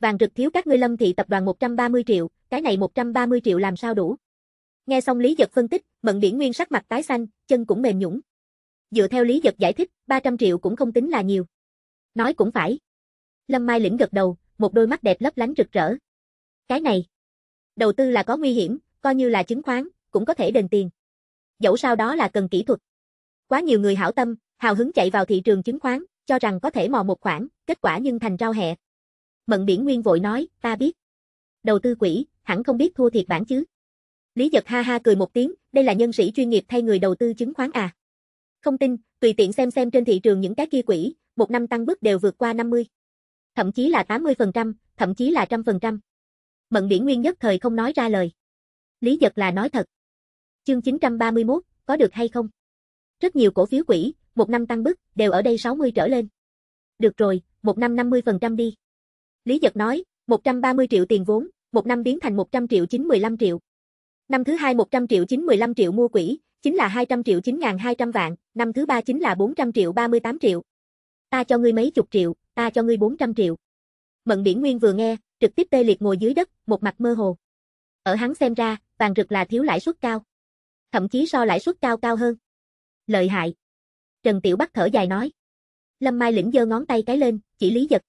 Speaker 1: Vàng rực thiếu các ngươi lâm thị tập đoàn 130 triệu, cái này 130 triệu làm sao đủ. Nghe xong Lý Giật phân tích, Mận Điển Nguyên sắc mặt tái xanh, chân cũng mềm nhũng. Dựa theo Lý Giật giải thích, 300 triệu cũng không tính là nhiều. Nói cũng phải. Lâm Mai lĩnh gật đầu, một đôi mắt đẹp lấp lánh rực rỡ. Cái này, đầu tư là có nguy hiểm, coi như là chứng khoán, cũng có thể đền tiền. Dẫu sao đó là cần kỹ thuật. Quá nhiều người hảo tâm, hào hứng chạy vào thị trường chứng khoán, cho rằng có thể mò một khoản, kết quả nhưng thành rau hẹ. Mận Biển Nguyên vội nói, ta biết. Đầu tư quỹ, hẳn không biết thua thiệt bản chứ. Lý Giật ha ha cười một tiếng, đây là nhân sĩ chuyên nghiệp thay người đầu tư chứng khoán à. Không tin, tùy tiện xem xem trên thị trường những cái kia quỹ, một năm tăng bước đều vượt qua 50. Thậm chí là 80%, thậm chí là trăm phần trăm. Mận Biển Nguyên nhất thời không nói ra lời. Lý Giật là nói thật. Chương 931, có được hay không? Rất nhiều cổ phiếu quỹ, một năm tăng bức, đều ở đây 60 trở lên. Được rồi, một năm 50% đi. Lý Giật nói, 130 triệu tiền vốn, một năm biến thành 100 triệu 915 triệu. Năm thứ hai 100 triệu 915 triệu mua quỹ, chính là 200 triệu 9.200 vạn, năm thứ ba chính là 400 triệu 38 triệu. Ta cho ngươi mấy chục triệu, ta cho ngươi 400 triệu. Mận Biển Nguyên vừa nghe, trực tiếp tê liệt ngồi dưới đất, một mặt mơ hồ. Ở hắn xem ra, vàng rực là thiếu lãi suất cao thậm chí so lãi suất cao cao hơn. Lợi hại. Trần Tiểu Bắc thở dài nói. Lâm Mai lĩnh giơ ngón tay cái lên, chỉ lý giật.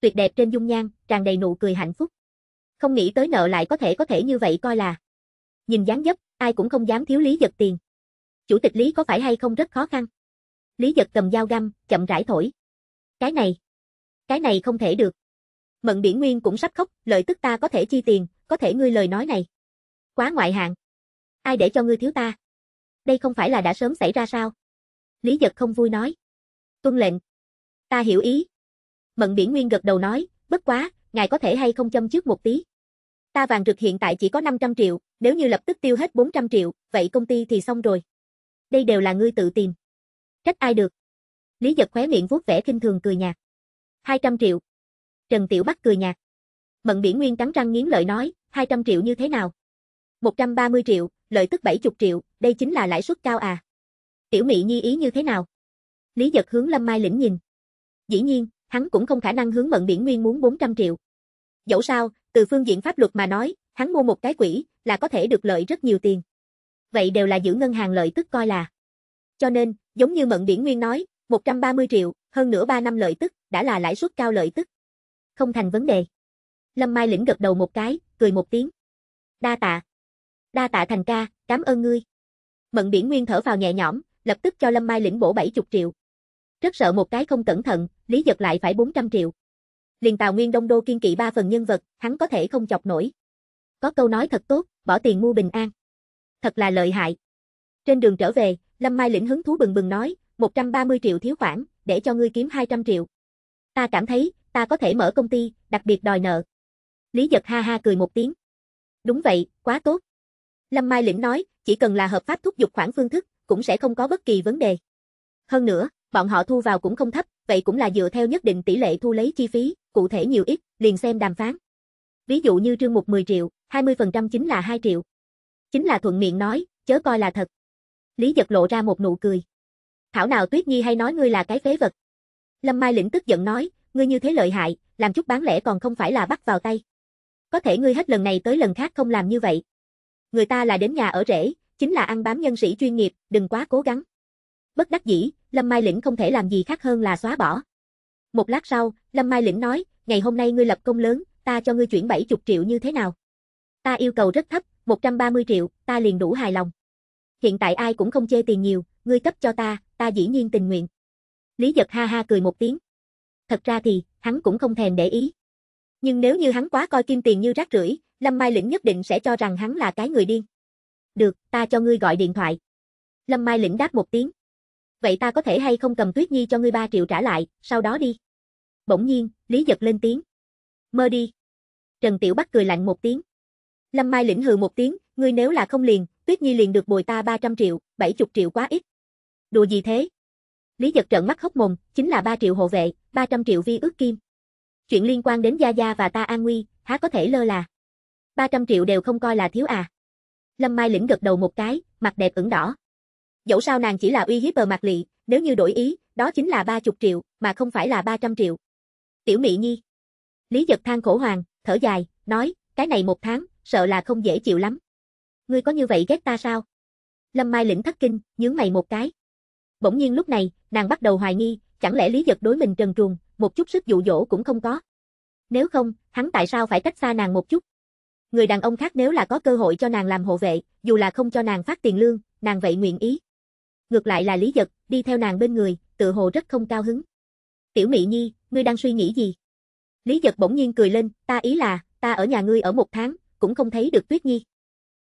Speaker 1: Tuyệt đẹp trên dung nhan, tràn đầy nụ cười hạnh phúc. Không nghĩ tới nợ lại có thể có thể như vậy coi là. Nhìn dáng dấp, ai cũng không dám thiếu lý giật tiền. Chủ tịch Lý có phải hay không rất khó khăn. Lý giật cầm dao găm, chậm rãi thổi. Cái này. Cái này không thể được. Mận Biển Nguyên cũng sắp khóc, lợi tức ta có thể chi tiền, có thể ngươi lời nói này. Quá ngoại hạng ai để cho ngươi thiếu ta? Đây không phải là đã sớm xảy ra sao? Lý giật không vui nói. Tuân lệnh. Ta hiểu ý. Mận Biển Nguyên gật đầu nói, bất quá, ngài có thể hay không châm trước một tí. Ta vàng rực hiện tại chỉ có 500 triệu, nếu như lập tức tiêu hết 400 triệu, vậy công ty thì xong rồi. Đây đều là ngươi tự tìm. Trách ai được? Lý giật khóe miệng vuốt vẻ kinh thường cười nhạt. 200 triệu. Trần Tiểu Bắc cười nhạt. Mận Biển Nguyên cắn răng nghiến lợi nói, 200 triệu như thế nào? 130 triệu, lợi tức 70 triệu, đây chính là lãi suất cao à. Tiểu Mỹ Nhi ý như thế nào? Lý Giật hướng Lâm Mai lĩnh nhìn. Dĩ nhiên, hắn cũng không khả năng hướng Mận Biển Nguyên muốn 400 triệu. Dẫu sao, từ phương diện pháp luật mà nói, hắn mua một cái quỹ là có thể được lợi rất nhiều tiền. Vậy đều là giữ ngân hàng lợi tức coi là. Cho nên, giống như Mận Biển Nguyên nói, 130 triệu, hơn nửa 3 năm lợi tức, đã là lãi suất cao lợi tức. Không thành vấn đề. Lâm Mai lĩnh gật đầu một cái, cười một tiếng. Đa tạ, đa tạ thành ca, cảm ơn ngươi. Mận Biển Nguyên thở vào nhẹ nhõm, lập tức cho Lâm Mai lĩnh bổ 70 triệu. Rất sợ một cái không cẩn thận, Lý Giật lại phải 400 triệu. Liền Tào Nguyên Đông Đô kiên kỵ ba phần nhân vật, hắn có thể không chọc nổi. Có câu nói thật tốt, bỏ tiền mua bình an. Thật là lợi hại. Trên đường trở về, Lâm Mai lĩnh hứng thú bừng bừng nói, 130 triệu thiếu khoản, để cho ngươi kiếm 200 triệu. Ta cảm thấy, ta có thể mở công ty, đặc biệt đòi nợ. Lý Giật ha ha cười một tiếng. Đúng vậy, quá tốt. Lâm Mai Lĩnh nói, chỉ cần là hợp pháp thúc giục khoản phương thức, cũng sẽ không có bất kỳ vấn đề. Hơn nữa, bọn họ thu vào cũng không thấp, vậy cũng là dựa theo nhất định tỷ lệ thu lấy chi phí, cụ thể nhiều ít, liền xem đàm phán. Ví dụ như trương mục 10 triệu, 20% chính là 2 triệu. Chính là thuận miệng nói, chớ coi là thật. Lý giật lộ ra một nụ cười. Thảo nào Tuyết Nhi hay nói ngươi là cái phế vật. Lâm Mai lĩnh tức giận nói, ngươi như thế lợi hại, làm chút bán lẻ còn không phải là bắt vào tay. Có thể ngươi hết lần này tới lần khác không làm như vậy, Người ta là đến nhà ở rễ, chính là ăn bám nhân sĩ chuyên nghiệp, đừng quá cố gắng. Bất đắc dĩ, Lâm Mai Lĩnh không thể làm gì khác hơn là xóa bỏ. Một lát sau, Lâm Mai Lĩnh nói, ngày hôm nay ngươi lập công lớn, ta cho ngươi chuyển 70 triệu như thế nào? Ta yêu cầu rất thấp, 130 triệu, ta liền đủ hài lòng. Hiện tại ai cũng không chê tiền nhiều, ngươi cấp cho ta, ta dĩ nhiên tình nguyện. Lý giật ha ha cười một tiếng. Thật ra thì, hắn cũng không thèm để ý. Nhưng nếu như hắn quá coi kim tiền như rác rưởi, Lâm Mai Lĩnh nhất định sẽ cho rằng hắn là cái người điên. Được, ta cho ngươi gọi điện thoại. Lâm Mai Lĩnh đáp một tiếng. Vậy ta có thể hay không cầm Tuyết Nhi cho ngươi 3 triệu trả lại, sau đó đi. Bỗng nhiên, Lý Giật lên tiếng. Mơ đi. Trần Tiểu Bắc cười lạnh một tiếng. Lâm Mai Lĩnh hừ một tiếng, ngươi nếu là không liền, Tuyết Nhi liền được bồi ta 300 triệu, 70 triệu quá ít. Đùa gì thế? Lý Giật trợn mắt hốc mồm, chính là 3 triệu hộ vệ, 300 triệu vi ước kim. Chuyện liên quan đến Gia Gia và ta an nguy, há có thể lơ là. 300 triệu đều không coi là thiếu à. Lâm Mai lĩnh gật đầu một cái, mặt đẹp ửng đỏ. Dẫu sao nàng chỉ là uy hiếp bờ mặt lị, nếu như đổi ý, đó chính là 30 triệu, mà không phải là 300 triệu. Tiểu Mỹ Nhi. Lý giật than khổ hoàng, thở dài, nói, cái này một tháng, sợ là không dễ chịu lắm. Ngươi có như vậy ghét ta sao? Lâm Mai lĩnh thất kinh, nhướng mày một cái. Bỗng nhiên lúc này, nàng bắt đầu hoài nghi, chẳng lẽ Lý Giật đối mình trần truồng, một chút sức dụ dỗ cũng không có. Nếu không, hắn tại sao phải cách xa nàng một chút? người đàn ông khác nếu là có cơ hội cho nàng làm hộ vệ, dù là không cho nàng phát tiền lương, nàng vậy nguyện ý. Ngược lại là Lý Dật, đi theo nàng bên người, tự hồ rất không cao hứng. Tiểu Mỹ Nhi, ngươi đang suy nghĩ gì? Lý Dật bỗng nhiên cười lên, ta ý là, ta ở nhà ngươi ở một tháng, cũng không thấy được Tuyết Nhi.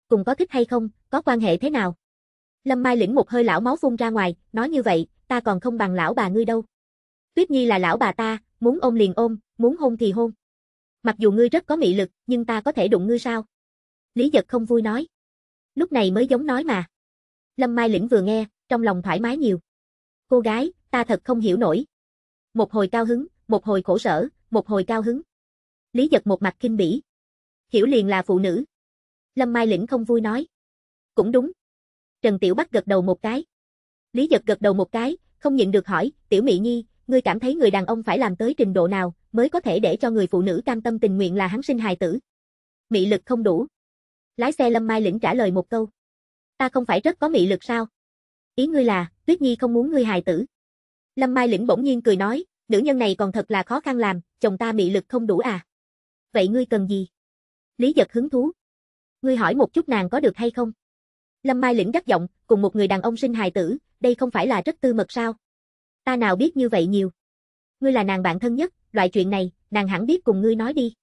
Speaker 1: Cùng có thích hay không, có quan hệ thế nào? Lâm Mai lĩnh một hơi lão máu phun ra ngoài, nói như vậy, ta còn không bằng lão bà ngươi đâu. Tuyết Nhi là lão bà ta, muốn ôm liền ôm, muốn hôn thì hôn. Mặc dù ngươi rất có mị lực, nhưng ta có thể đụng ngươi sao? Lý giật không vui nói. Lúc này mới giống nói mà. Lâm Mai Lĩnh vừa nghe, trong lòng thoải mái nhiều. Cô gái, ta thật không hiểu nổi. Một hồi cao hứng, một hồi khổ sở, một hồi cao hứng. Lý giật một mặt kinh bỉ. Hiểu liền là phụ nữ. Lâm Mai Lĩnh không vui nói. Cũng đúng. Trần Tiểu Bắc gật đầu một cái. Lý giật gật đầu một cái, không nhịn được hỏi, Tiểu Mỹ Nhi, ngươi cảm thấy người đàn ông phải làm tới trình độ nào, mới có thể để cho người phụ nữ cam tâm tình nguyện là hắn sinh hài tử. Mị lực không đủ. Lái xe Lâm Mai lĩnh trả lời một câu. Ta không phải rất có mị lực sao? Ý ngươi là, Tuyết Nhi không muốn ngươi hài tử. Lâm Mai lĩnh bỗng nhiên cười nói, nữ nhân này còn thật là khó khăn làm, chồng ta mị lực không đủ à. Vậy ngươi cần gì? Lý giật hứng thú. Ngươi hỏi một chút nàng có được hay không? Lâm Mai lĩnh gắt giọng, cùng một người đàn ông sinh hài tử, đây không phải là rất tư mật sao? Ta nào biết như vậy nhiều. Ngươi là nàng bạn thân nhất, loại chuyện này, nàng hẳn biết cùng ngươi nói đi.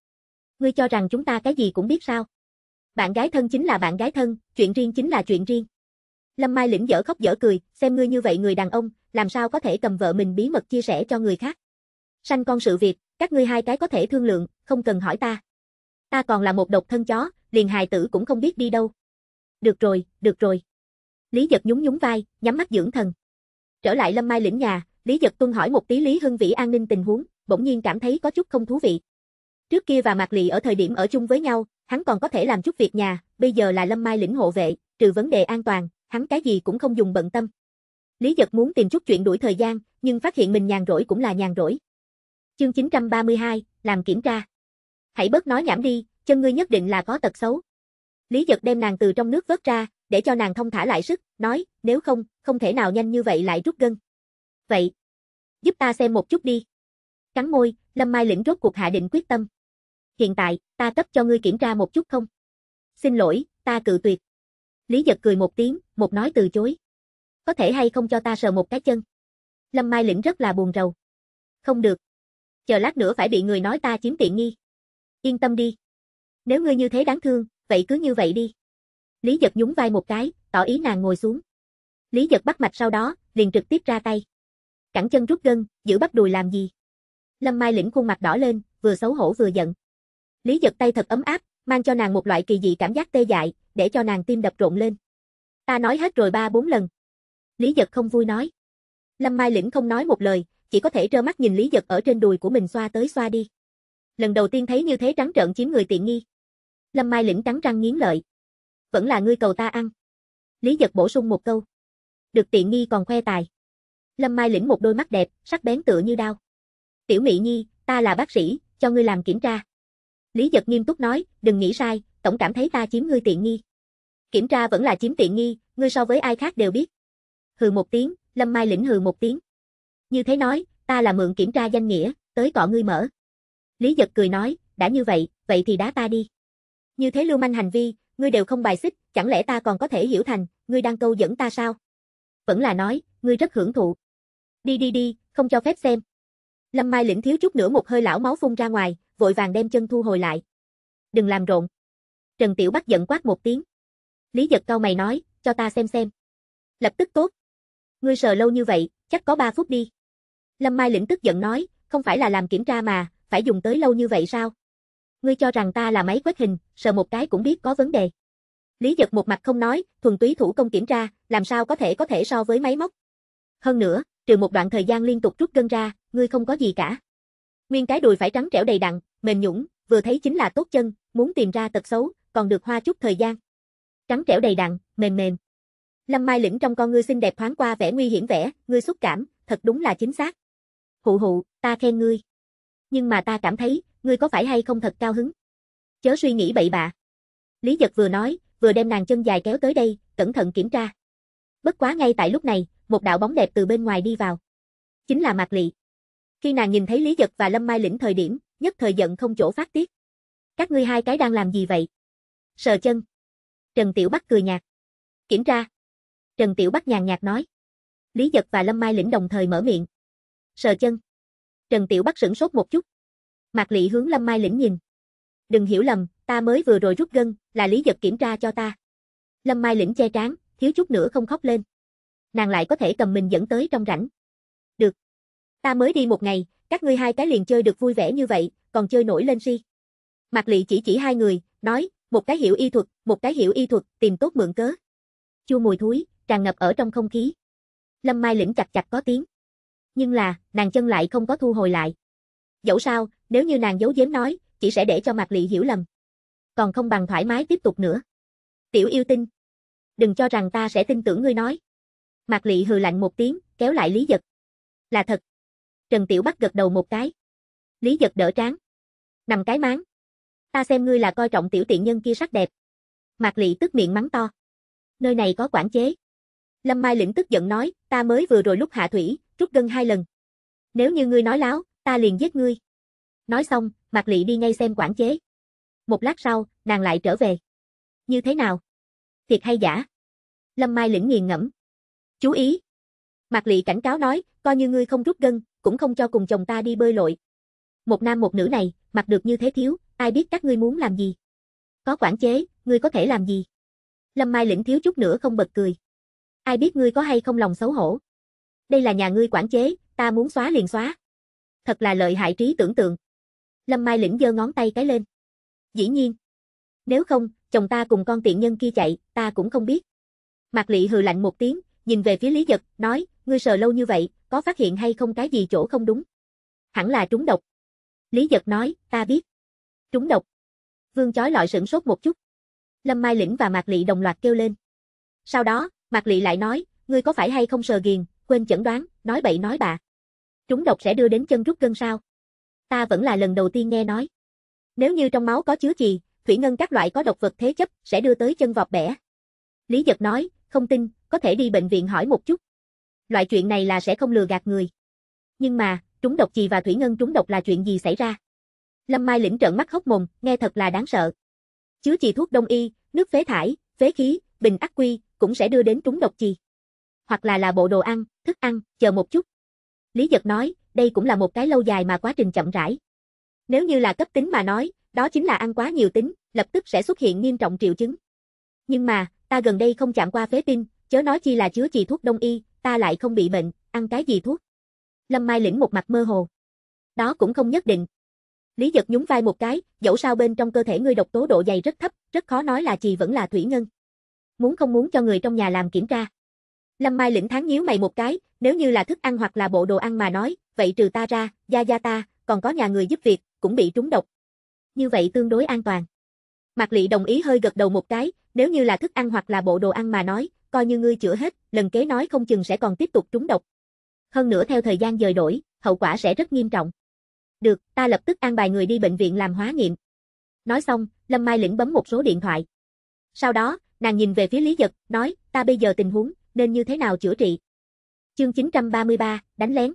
Speaker 1: Ngươi cho rằng chúng ta cái gì cũng biết sao. Bạn gái thân chính là bạn gái thân, chuyện riêng chính là chuyện riêng. Lâm Mai lĩnh dở khóc dở cười, xem ngươi như vậy người đàn ông, làm sao có thể cầm vợ mình bí mật chia sẻ cho người khác. Sanh con sự việc, các ngươi hai cái có thể thương lượng, không cần hỏi ta. Ta còn là một độc thân chó, liền hài tử cũng không biết đi đâu. Được rồi, được rồi. Lý giật nhún nhún vai, nhắm mắt dưỡng thần. Trở lại Lâm Mai lĩnh nhà, Lý giật tuân hỏi một tí Lý Hưng Vĩ an ninh tình huống bỗng nhiên cảm thấy có chút không thú vị. Trước kia và Mạc Lị ở thời điểm ở chung với nhau, hắn còn có thể làm chút việc nhà, bây giờ là Lâm Mai lĩnh hộ vệ, trừ vấn đề an toàn, hắn cái gì cũng không dùng bận tâm. Lý Giật muốn tìm chút chuyện đuổi thời gian, nhưng phát hiện mình nhàn rỗi cũng là nhàn rỗi. Chương 932, làm kiểm tra. Hãy bớt nói nhảm đi, chân ngươi nhất định là có tật xấu. Lý Giật đem nàng từ trong nước vớt ra, để cho nàng thông thả lại sức, nói, nếu không, không thể nào nhanh như vậy lại rút gân. Vậy, giúp ta xem một chút đi. Cắn môi, Lâm Mai lĩnh rốt cuộc hạ định quyết tâm. Hiện tại, ta cấp cho ngươi kiểm tra một chút không? Xin lỗi, ta cự tuyệt. Lý giật cười một tiếng, một nói từ chối. Có thể hay không cho ta sờ một cái chân? Lâm Mai lĩnh rất là buồn rầu. Không được. Chờ lát nữa phải bị người nói ta chiếm tiện nghi. Yên tâm đi. Nếu ngươi như thế đáng thương, vậy cứ như vậy đi. Lý giật nhún vai một cái, tỏ ý nàng ngồi xuống. Lý giật bắt mạch sau đó, liền trực tiếp ra tay. Cẳng chân rút gân, giữ bắt đùi làm gì? Lâm Mai lĩnh khuôn mặt đỏ lên, vừa xấu hổ vừa giận. Lý giật tay thật ấm áp, mang cho nàng một loại kỳ dị cảm giác tê dại, để cho nàng tim đập rộn lên. Ta nói hết rồi ba bốn lần. Lý giật không vui nói. Lâm Mai lĩnh không nói một lời, chỉ có thể trơ mắt nhìn Lý giật ở trên đùi của mình xoa tới xoa đi. Lần đầu tiên thấy như thế trắng trợn chiếm người tiện nghi. Lâm Mai lĩnh trắng răng nghiến lợi. Vẫn là ngươi cầu ta ăn. Lý giật bổ sung một câu. Được tiện nghi còn khoe tài. Lâm Mai lĩnh một đôi mắt đẹp, sắc bén tựa như đao. Tiểu Mỹ Nhi, ta là bác sĩ, cho ngươi làm kiểm tra. Lý Giật nghiêm túc nói, đừng nghĩ sai, tổng cảm thấy ta chiếm ngươi tiện nghi. Kiểm tra vẫn là chiếm tiện nghi, ngươi so với ai khác đều biết. Hừ một tiếng, Lâm Mai lĩnh hừ một tiếng. Như thế nói, ta là mượn kiểm tra danh nghĩa, tới cọ ngươi mở. Lý Giật cười nói, đã như vậy, vậy thì đá ta đi. Như thế lưu manh hành vi, ngươi đều không bài xích, chẳng lẽ ta còn có thể hiểu thành, ngươi đang câu dẫn ta sao? Vẫn là nói, ngươi rất hưởng thụ. Đi đi đi, không cho phép xem. Lâm Mai lĩnh thiếu chút nữa một hơi lão máu phun ra ngoài, vội vàng đem chân thu hồi lại. Đừng làm rộn. Trần Tiểu Bắc giận quát một tiếng. Lý giật cau mày nói, cho ta xem xem. Lập tức tốt. Ngươi sờ lâu như vậy, chắc có 3 phút đi. Lâm Mai lĩnh tức giận nói, không phải là làm kiểm tra mà, phải dùng tới lâu như vậy sao? Ngươi cho rằng ta là máy quét hình, sờ một cái cũng biết có vấn đề. Lý giật một mặt không nói, thuần túy thủ công kiểm tra, làm sao có thể có thể so với máy móc. Hơn nữa, trừ một đoạn thời gian liên tục rút gân ra, ngươi không có gì cả. Nguyên cái đùi phải trắng trẻo đầy đặn, mềm nhũng, vừa thấy chính là tốt chân, muốn tìm ra tật xấu, còn được hoa chút thời gian. Trắng trẻo đầy đặn, mềm mềm. Lâm Mai lĩnh trong con ngươi xinh đẹp thoáng qua vẻ nguy hiểm vẻ, ngươi xúc cảm, thật đúng là chính xác. Hụ hụ, ta khen ngươi. Nhưng mà ta cảm thấy, ngươi có phải hay không thật cao hứng? Chớ suy nghĩ bậy bạ. Lý Giật vừa nói, vừa đem nàng chân dài kéo tới đây, cẩn thận kiểm tra. Bất quá ngay tại lúc này, một đạo bóng đẹp từ bên ngoài đi vào. Chính là Mạc Lệ. Khi nàng nhìn thấy Lý Dật và Lâm Mai Lĩnh thời điểm, nhất thời giận không chỗ phát tiết. Các ngươi hai cái đang làm gì vậy? Sờ chân. Trần Tiểu Bắc cười nhạt. Kiểm tra. Trần Tiểu Bắc nhàn nhạt nói. Lý Dật và Lâm Mai Lĩnh đồng thời mở miệng. Sờ chân. Trần Tiểu Bắc sửng sốt một chút. Mạc Lệ hướng Lâm Mai Lĩnh nhìn. Đừng hiểu lầm, ta mới vừa rồi rút gân, là Lý Dật kiểm tra cho ta. Lâm Mai Lĩnh che trán, thiếu chút nữa không khóc lên nàng lại có thể cầm mình dẫn tới trong rảnh. Được. Ta mới đi một ngày, các ngươi hai cái liền chơi được vui vẻ như vậy, còn chơi nổi lên si. Mạc Lị chỉ chỉ hai người, nói, một cái hiểu y thuật, một cái hiểu y thuật, tìm tốt mượn cớ. Chua mùi thúi, tràn ngập ở trong không khí. Lâm Mai lĩnh chặt chặt có tiếng. Nhưng là, nàng chân lại không có thu hồi lại. Dẫu sao, nếu như nàng giấu giếm nói, chỉ sẽ để cho Mạc Lị hiểu lầm. Còn không bằng thoải mái tiếp tục nữa. Tiểu yêu tinh. Đừng cho rằng ta sẽ tin tưởng ngươi nói. Mạc Lị hừ lạnh một tiếng, kéo lại Lý Giật. Là thật. Trần Tiểu Bắc gật đầu một cái. Lý Giật đỡ trán. Nằm cái máng. Ta xem ngươi là coi trọng tiểu tiện nhân kia sắc đẹp. Mạc Lị tức miệng mắng to. Nơi này có quản chế. Lâm Mai lĩnh tức giận nói, ta mới vừa rồi lúc hạ thủy, rút gân hai lần. Nếu như ngươi nói láo, ta liền giết ngươi. Nói xong, Mạc Lị đi ngay xem quản chế. Một lát sau, nàng lại trở về. Như thế nào? Thiệt hay giả? Lâm Mai lĩnh nghiền ngẫm, Chú ý. Mạc Lị cảnh cáo nói, coi như ngươi không rút gân, cũng không cho cùng chồng ta đi bơi lội. Một nam một nữ này, mặc được như thế thiếu, ai biết các ngươi muốn làm gì? Có quản chế, ngươi có thể làm gì? Lâm Mai lĩnh thiếu chút nữa không bật cười. Ai biết ngươi có hay không lòng xấu hổ? Đây là nhà ngươi quản chế, ta muốn xóa liền xóa. Thật là lợi hại trí tưởng tượng. Lâm Mai lĩnh giơ ngón tay cái lên. Dĩ nhiên. Nếu không, chồng ta cùng con tiện nhân kia chạy, ta cũng không biết. Mạc Lị hừ lạnh một tiếng, nhìn về phía Lý Giật, nói, ngươi sờ lâu như vậy, có phát hiện hay không cái gì chỗ không đúng? Hẳn là trúng độc. Lý Giật nói, ta biết. Trúng độc. Vương chói lọi sửng sốt một chút. Lâm Mai Lĩnh và Mạc Lị đồng loạt kêu lên. Sau đó, Mạc Lị lại nói, ngươi có phải hay không sờ ghiền, quên chẩn đoán, nói bậy nói bạ. Trúng độc sẽ đưa đến chân rút gân sao? Ta vẫn là lần đầu tiên nghe nói. Nếu như trong máu có chứa gì, thủy ngân các loại có độc vật thế chấp, sẽ đưa tới chân vọt bẻ. Lý Dật nói, không tin, có thể đi bệnh viện hỏi một chút. Loại chuyện này là sẽ không lừa gạt người. Nhưng mà, trúng độc chì và thủy ngân trúng độc là chuyện gì xảy ra? Lâm Mai lĩnh trợn mắt hốc mồm, nghe thật là đáng sợ. Chứa chì thuốc đông y, nước phế thải, phế khí, bình ắc quy, cũng sẽ đưa đến trúng độc chì. Hoặc là là bộ đồ ăn, thức ăn, chờ một chút. Lý Giật nói, đây cũng là một cái lâu dài mà quá trình chậm rãi. Nếu như là cấp tính mà nói, đó chính là ăn quá nhiều tính, lập tức sẽ xuất hiện nghiêm trọng triệu chứng. Nhưng mà, ta gần đây không chạm qua phế tinh, Chớ nói chi là chứa chì thuốc đông y, ta lại không bị bệnh, ăn cái gì thuốc. Lâm Mai lĩnh một mặt mơ hồ. Đó cũng không nhất định. Lý giật nhún vai một cái, dẫu sao bên trong cơ thể ngươi độc tố độ dày rất thấp, rất khó nói là chì vẫn là thủy ngân. Muốn không muốn cho người trong nhà làm kiểm tra. Lâm Mai lĩnh tháng nhíu mày một cái, nếu như là thức ăn hoặc là bộ đồ ăn mà nói, vậy trừ ta ra, gia gia ta, còn có nhà người giúp việc, cũng bị trúng độc. Như vậy tương đối an toàn. Mạc Lị đồng ý hơi gật đầu một cái, nếu như là thức ăn hoặc là bộ đồ ăn mà nói, coi như ngươi chữa hết, lần kế nói không chừng sẽ còn tiếp tục trúng độc. Hơn nữa theo thời gian dời đổi, hậu quả sẽ rất nghiêm trọng. Được, ta lập tức an bài người đi bệnh viện làm hóa nghiệm. Nói xong, Lâm Mai lĩnh bấm một số điện thoại. Sau đó, nàng nhìn về phía Lý Giật, nói, ta bây giờ tình huống, nên như thế nào chữa trị. Chương 933, đánh lén.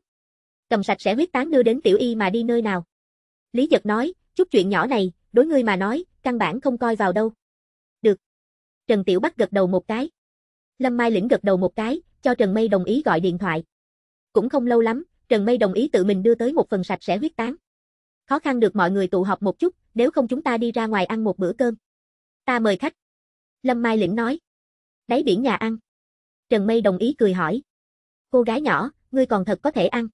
Speaker 1: Cầm sạch sẽ huyết tán đưa đến tiểu y mà đi nơi nào. Lý Giật nói, chút chuyện nhỏ này, đối ngươi mà nói, căn bản không coi vào đâu. Được. Trần Tiểu bắt gật đầu một cái. Lâm Mai lĩnh gật đầu một cái, cho Trần Mây đồng ý gọi điện thoại. Cũng không lâu lắm, Trần Mây đồng ý tự mình đưa tới một phần sạch sẽ huyết tán. Khó khăn được mọi người tụ họp một chút, nếu không chúng ta đi ra ngoài ăn một bữa cơm. Ta mời khách. Lâm Mai lĩnh nói. Đáy biển nhà ăn. Trần Mây đồng ý cười hỏi. Cô gái nhỏ, ngươi còn thật có thể ăn.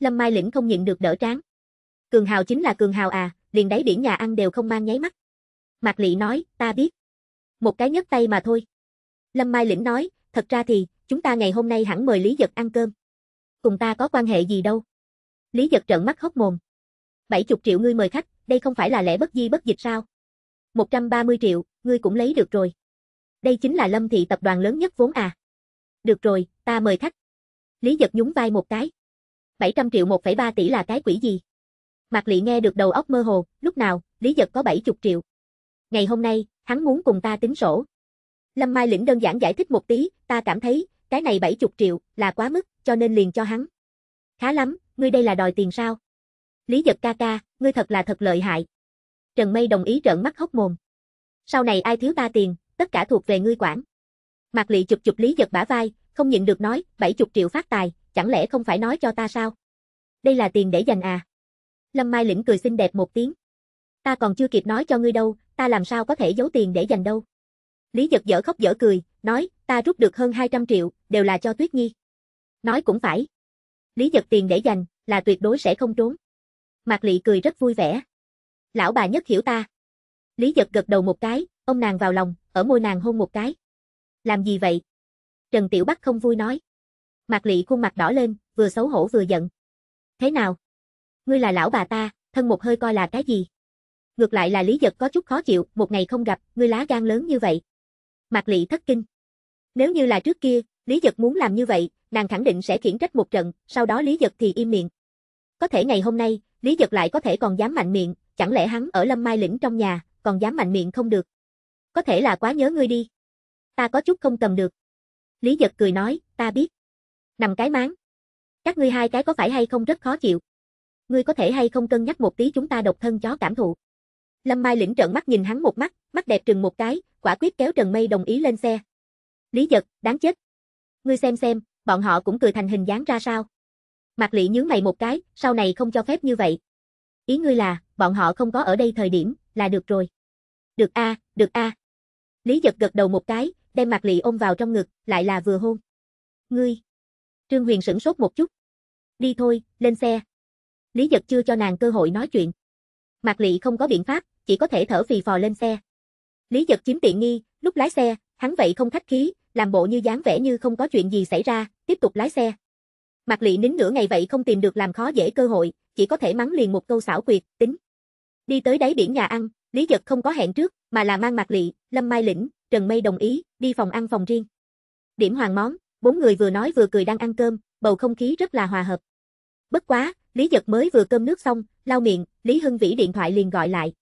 Speaker 1: Lâm Mai lĩnh không nhịn được đỡ tráng. Cường Hào chính là Cường Hào à, liền đáy biển nhà ăn đều không mang nháy mắt. Mạc Lị nói, ta biết. Một cái nhấc tay mà thôi. Lâm Mai Lĩnh nói, thật ra thì, chúng ta ngày hôm nay hẳn mời Lý Giật ăn cơm. Cùng ta có quan hệ gì đâu. Lý Giật trợn mắt hốc mồm. 70 triệu ngươi mời khách, đây không phải là lẽ bất di bất dịch sao? 130 triệu, ngươi cũng lấy được rồi. Đây chính là Lâm Thị tập đoàn lớn nhất vốn à. Được rồi, ta mời khách. Lý Giật nhún vai một cái. 700 triệu 1,3 tỷ là cái quỷ gì? Mạc Lị nghe được đầu óc mơ hồ, lúc nào, Lý Giật có 70 triệu. Ngày hôm nay, hắn muốn cùng ta tính sổ, Lâm Mai Lĩnh đơn giản giải thích một tí, ta cảm thấy, cái này 70 triệu, là quá mức, cho nên liền cho hắn. Khá lắm, ngươi đây là đòi tiền sao? Lý giật ca ca, ngươi thật là thật lợi hại. Trần Mây đồng ý trợn mắt hốc mồm. Sau này ai thiếu ta tiền, tất cả thuộc về ngươi quản. Mạc Lị chụp chụp Lý giật bả vai, không nhịn được nói, 70 triệu phát tài, chẳng lẽ không phải nói cho ta sao? Đây là tiền để dành à? Lâm Mai Lĩnh cười xinh đẹp một tiếng. Ta còn chưa kịp nói cho ngươi đâu, ta làm sao có thể giấu tiền để dành đâu. Lý giật dở khóc dở cười, nói, ta rút được hơn 200 triệu, đều là cho Tuyết Nhi. Nói cũng phải. Lý giật tiền để dành, là tuyệt đối sẽ không trốn. Mạc Lị cười rất vui vẻ. Lão bà nhất hiểu ta. Lý giật gật đầu một cái, ông nàng vào lòng, ở môi nàng hôn một cái. Làm gì vậy? Trần Tiểu Bắc không vui nói. Mạc Lị khuôn mặt đỏ lên, vừa xấu hổ vừa giận. Thế nào? Ngươi là lão bà ta, thân một hơi coi là cái gì? Ngược lại là Lý Giật có chút khó chịu, một ngày không gặp, ngươi lá gan lớn như vậy. Mạc Lị thất kinh. Nếu như là trước kia, Lý Giật muốn làm như vậy, nàng khẳng định sẽ khiển trách một trận, sau đó Lý Giật thì im miệng. Có thể ngày hôm nay, Lý Giật lại có thể còn dám mạnh miệng, chẳng lẽ hắn ở Lâm Mai lĩnh trong nhà, còn dám mạnh miệng không được. Có thể là quá nhớ ngươi đi. Ta có chút không cầm được. Lý Giật cười nói, ta biết. Nằm cái máng. Các ngươi hai cái có phải hay không rất khó chịu. Ngươi có thể hay không cân nhắc một tí chúng ta độc thân chó cảm thụ. Lâm Mai lĩnh trợn mắt nhìn hắn một mắt, mắt đẹp trừng một cái, quả quyết kéo Trần Mây đồng ý lên xe. Lý giật, đáng chết. Ngươi xem xem, bọn họ cũng cười thành hình dáng ra sao. Mạc Lị nhướng mày một cái, sau này không cho phép như vậy. Ý ngươi là, bọn họ không có ở đây thời điểm, là được rồi. Được a, được a. Lý giật gật đầu một cái, đem Mạc Lị ôm vào trong ngực, lại là vừa hôn. Ngươi. Trương Huyền sửng sốt một chút. Đi thôi, lên xe. Lý giật chưa cho nàng cơ hội nói chuyện. Mạc Lị không có biện pháp, chỉ có thể thở phì phò lên xe. Lý Dật chiếm tiện nghi, lúc lái xe, hắn vậy không khách khí, làm bộ như dáng vẻ như không có chuyện gì xảy ra, tiếp tục lái xe. Mạc Lệ nín nửa ngày vậy không tìm được làm khó dễ cơ hội, chỉ có thể mắng liền một câu xảo quyệt, tính. Đi tới đáy biển nhà ăn, Lý Dật không có hẹn trước, mà là mang Mạc Lệ, Lâm Mai Lĩnh, Trần Mây đồng ý, đi phòng ăn phòng riêng. Điểm hoàng món, bốn người vừa nói vừa cười đang ăn cơm, bầu không khí rất là hòa hợp. Bất quá, Lý Dật mới vừa cơm nước xong, lau miệng, Lý Hưng Vĩ điện thoại liền gọi lại.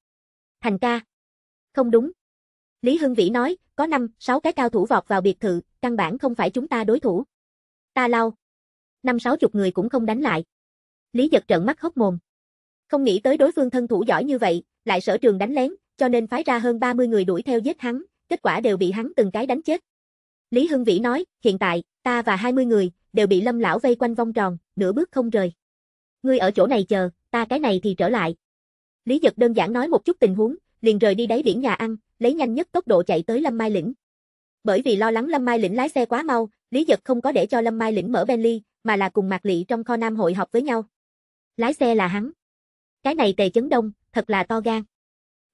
Speaker 1: Thành ca. Không đúng, Lý Hưng Vĩ nói, có 5, 6 cái cao thủ vọt vào biệt thự, căn bản không phải chúng ta đối thủ. Ta lao. Năm sáu chục người cũng không đánh lại. Lý giật trợn mắt hốc mồm. Không nghĩ tới đối phương thân thủ giỏi như vậy, lại sở trường đánh lén, cho nên phái ra hơn 30 người đuổi theo giết hắn, kết quả đều bị hắn từng cái đánh chết. Lý Hưng Vĩ nói, hiện tại, ta và 20 người, đều bị lâm lão vây quanh vòng tròn, nửa bước không rời. Ngươi ở chỗ này chờ, ta cái này thì trở lại. Lý Dật đơn giản nói một chút tình huống, liền rời đi đáy biển nhà ăn, lấy nhanh nhất tốc độ chạy tới Lâm Mai Lĩnh. Bởi vì lo lắng Lâm Mai Lĩnh lái xe quá mau, Lý Dật không có để cho Lâm Mai Lĩnh mở Bentley, mà là cùng Mạc Lệ trong kho nam hội họp với nhau. Lái xe là hắn. Cái này Tề Chấn Đông, thật là to gan.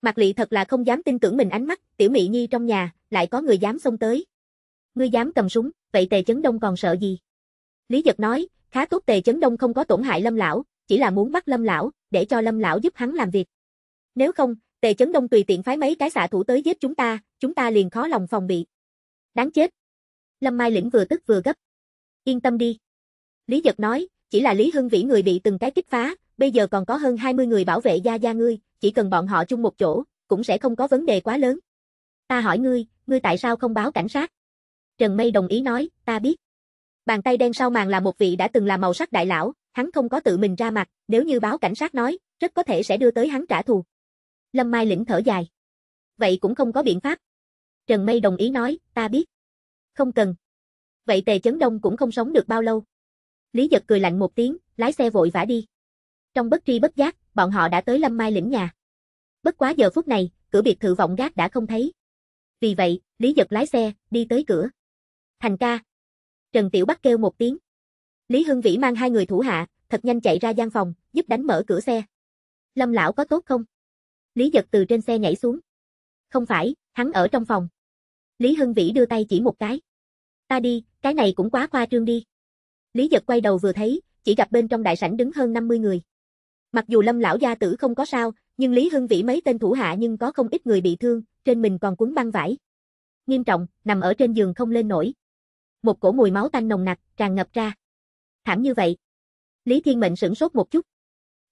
Speaker 1: Mạc Lệ thật là không dám tin tưởng mình ánh mắt, tiểu mỹ nhi trong nhà, lại có người dám xông tới. Ngươi dám cầm súng, vậy Tề Chấn Đông còn sợ gì? Lý Dật nói, khá tốt Tề Chấn Đông không có tổn hại Lâm lão, chỉ là muốn bắt Lâm lão, để cho Lâm lão giúp hắn làm việc. Nếu không, Tề Chấn Đông tùy tiện phái mấy cái xạ thủ tới giết chúng ta, chúng ta liền khó lòng phòng bị. Đáng chết. Lâm Mai Lĩnh vừa tức vừa gấp. Yên tâm đi. Lý Giật nói, chỉ là Lý Hưng Vĩ người bị từng cái kích phá, bây giờ còn có hơn 20 người bảo vệ gia gia ngươi, chỉ cần bọn họ chung một chỗ, cũng sẽ không có vấn đề quá lớn. Ta hỏi ngươi, ngươi tại sao không báo cảnh sát? Trần Mây đồng ý nói, ta biết. Bàn tay đen sau màn là một vị đã từng là màu sắc đại lão, hắn không có tự mình ra mặt, nếu như báo cảnh sát nói, rất có thể sẽ đưa tới hắn trả thù. Lâm Mai lĩnh thở dài. Vậy cũng không có biện pháp. Trần Mây đồng ý nói, ta biết. Không cần. Vậy tề chấn đông cũng không sống được bao lâu. Lý giật cười lạnh một tiếng, lái xe vội vã đi. Trong bất tri bất giác, bọn họ đã tới Lâm Mai lĩnh nhà. Bất quá giờ phút này, cửa biệt thự vọng gác đã không thấy. Vì vậy, Lý giật lái xe, đi tới cửa. Thành ca. Trần Tiểu Bắc kêu một tiếng. Lý Hưng Vĩ mang hai người thủ hạ, thật nhanh chạy ra gian phòng, giúp đánh mở cửa xe. Lâm lão có tốt không? Lý Giật từ trên xe nhảy xuống. Không phải, hắn ở trong phòng. Lý Hưng Vĩ đưa tay chỉ một cái. Ta đi, cái này cũng quá khoa trương đi. Lý Giật quay đầu vừa thấy, chỉ gặp bên trong đại sảnh đứng hơn 50 người. Mặc dù Lâm lão gia tử không có sao, nhưng Lý Hưng Vĩ mấy tên thủ hạ nhưng có không ít người bị thương, trên mình còn cuốn băng vải. Nghiêm trọng, nằm ở trên giường không lên nổi. Một cổ mùi máu tanh nồng nặc tràn ngập ra. Thảm như vậy. Lý Thiên Mệnh sửng sốt một chút.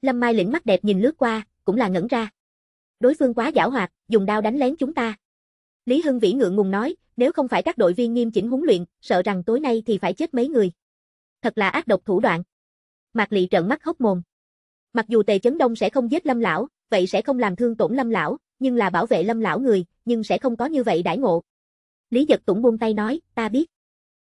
Speaker 1: Lâm Mai lĩnh mắt đẹp nhìn lướt qua, cũng là ngẩn ra đối phương quá giảo hoạt, dùng đao đánh lén chúng ta. Lý Hưng Vĩ ngượng ngùng nói, nếu không phải các đội viên nghiêm chỉnh huấn luyện, sợ rằng tối nay thì phải chết mấy người. Thật là ác độc thủ đoạn. Mạc Lị trợn mắt hốc mồm. Mặc dù Tề Chấn Đông sẽ không giết Lâm lão, vậy sẽ không làm thương tổn Lâm lão, nhưng là bảo vệ Lâm lão người, nhưng sẽ không có như vậy đãi ngộ. Lý Dật Tũng buông tay nói, ta biết.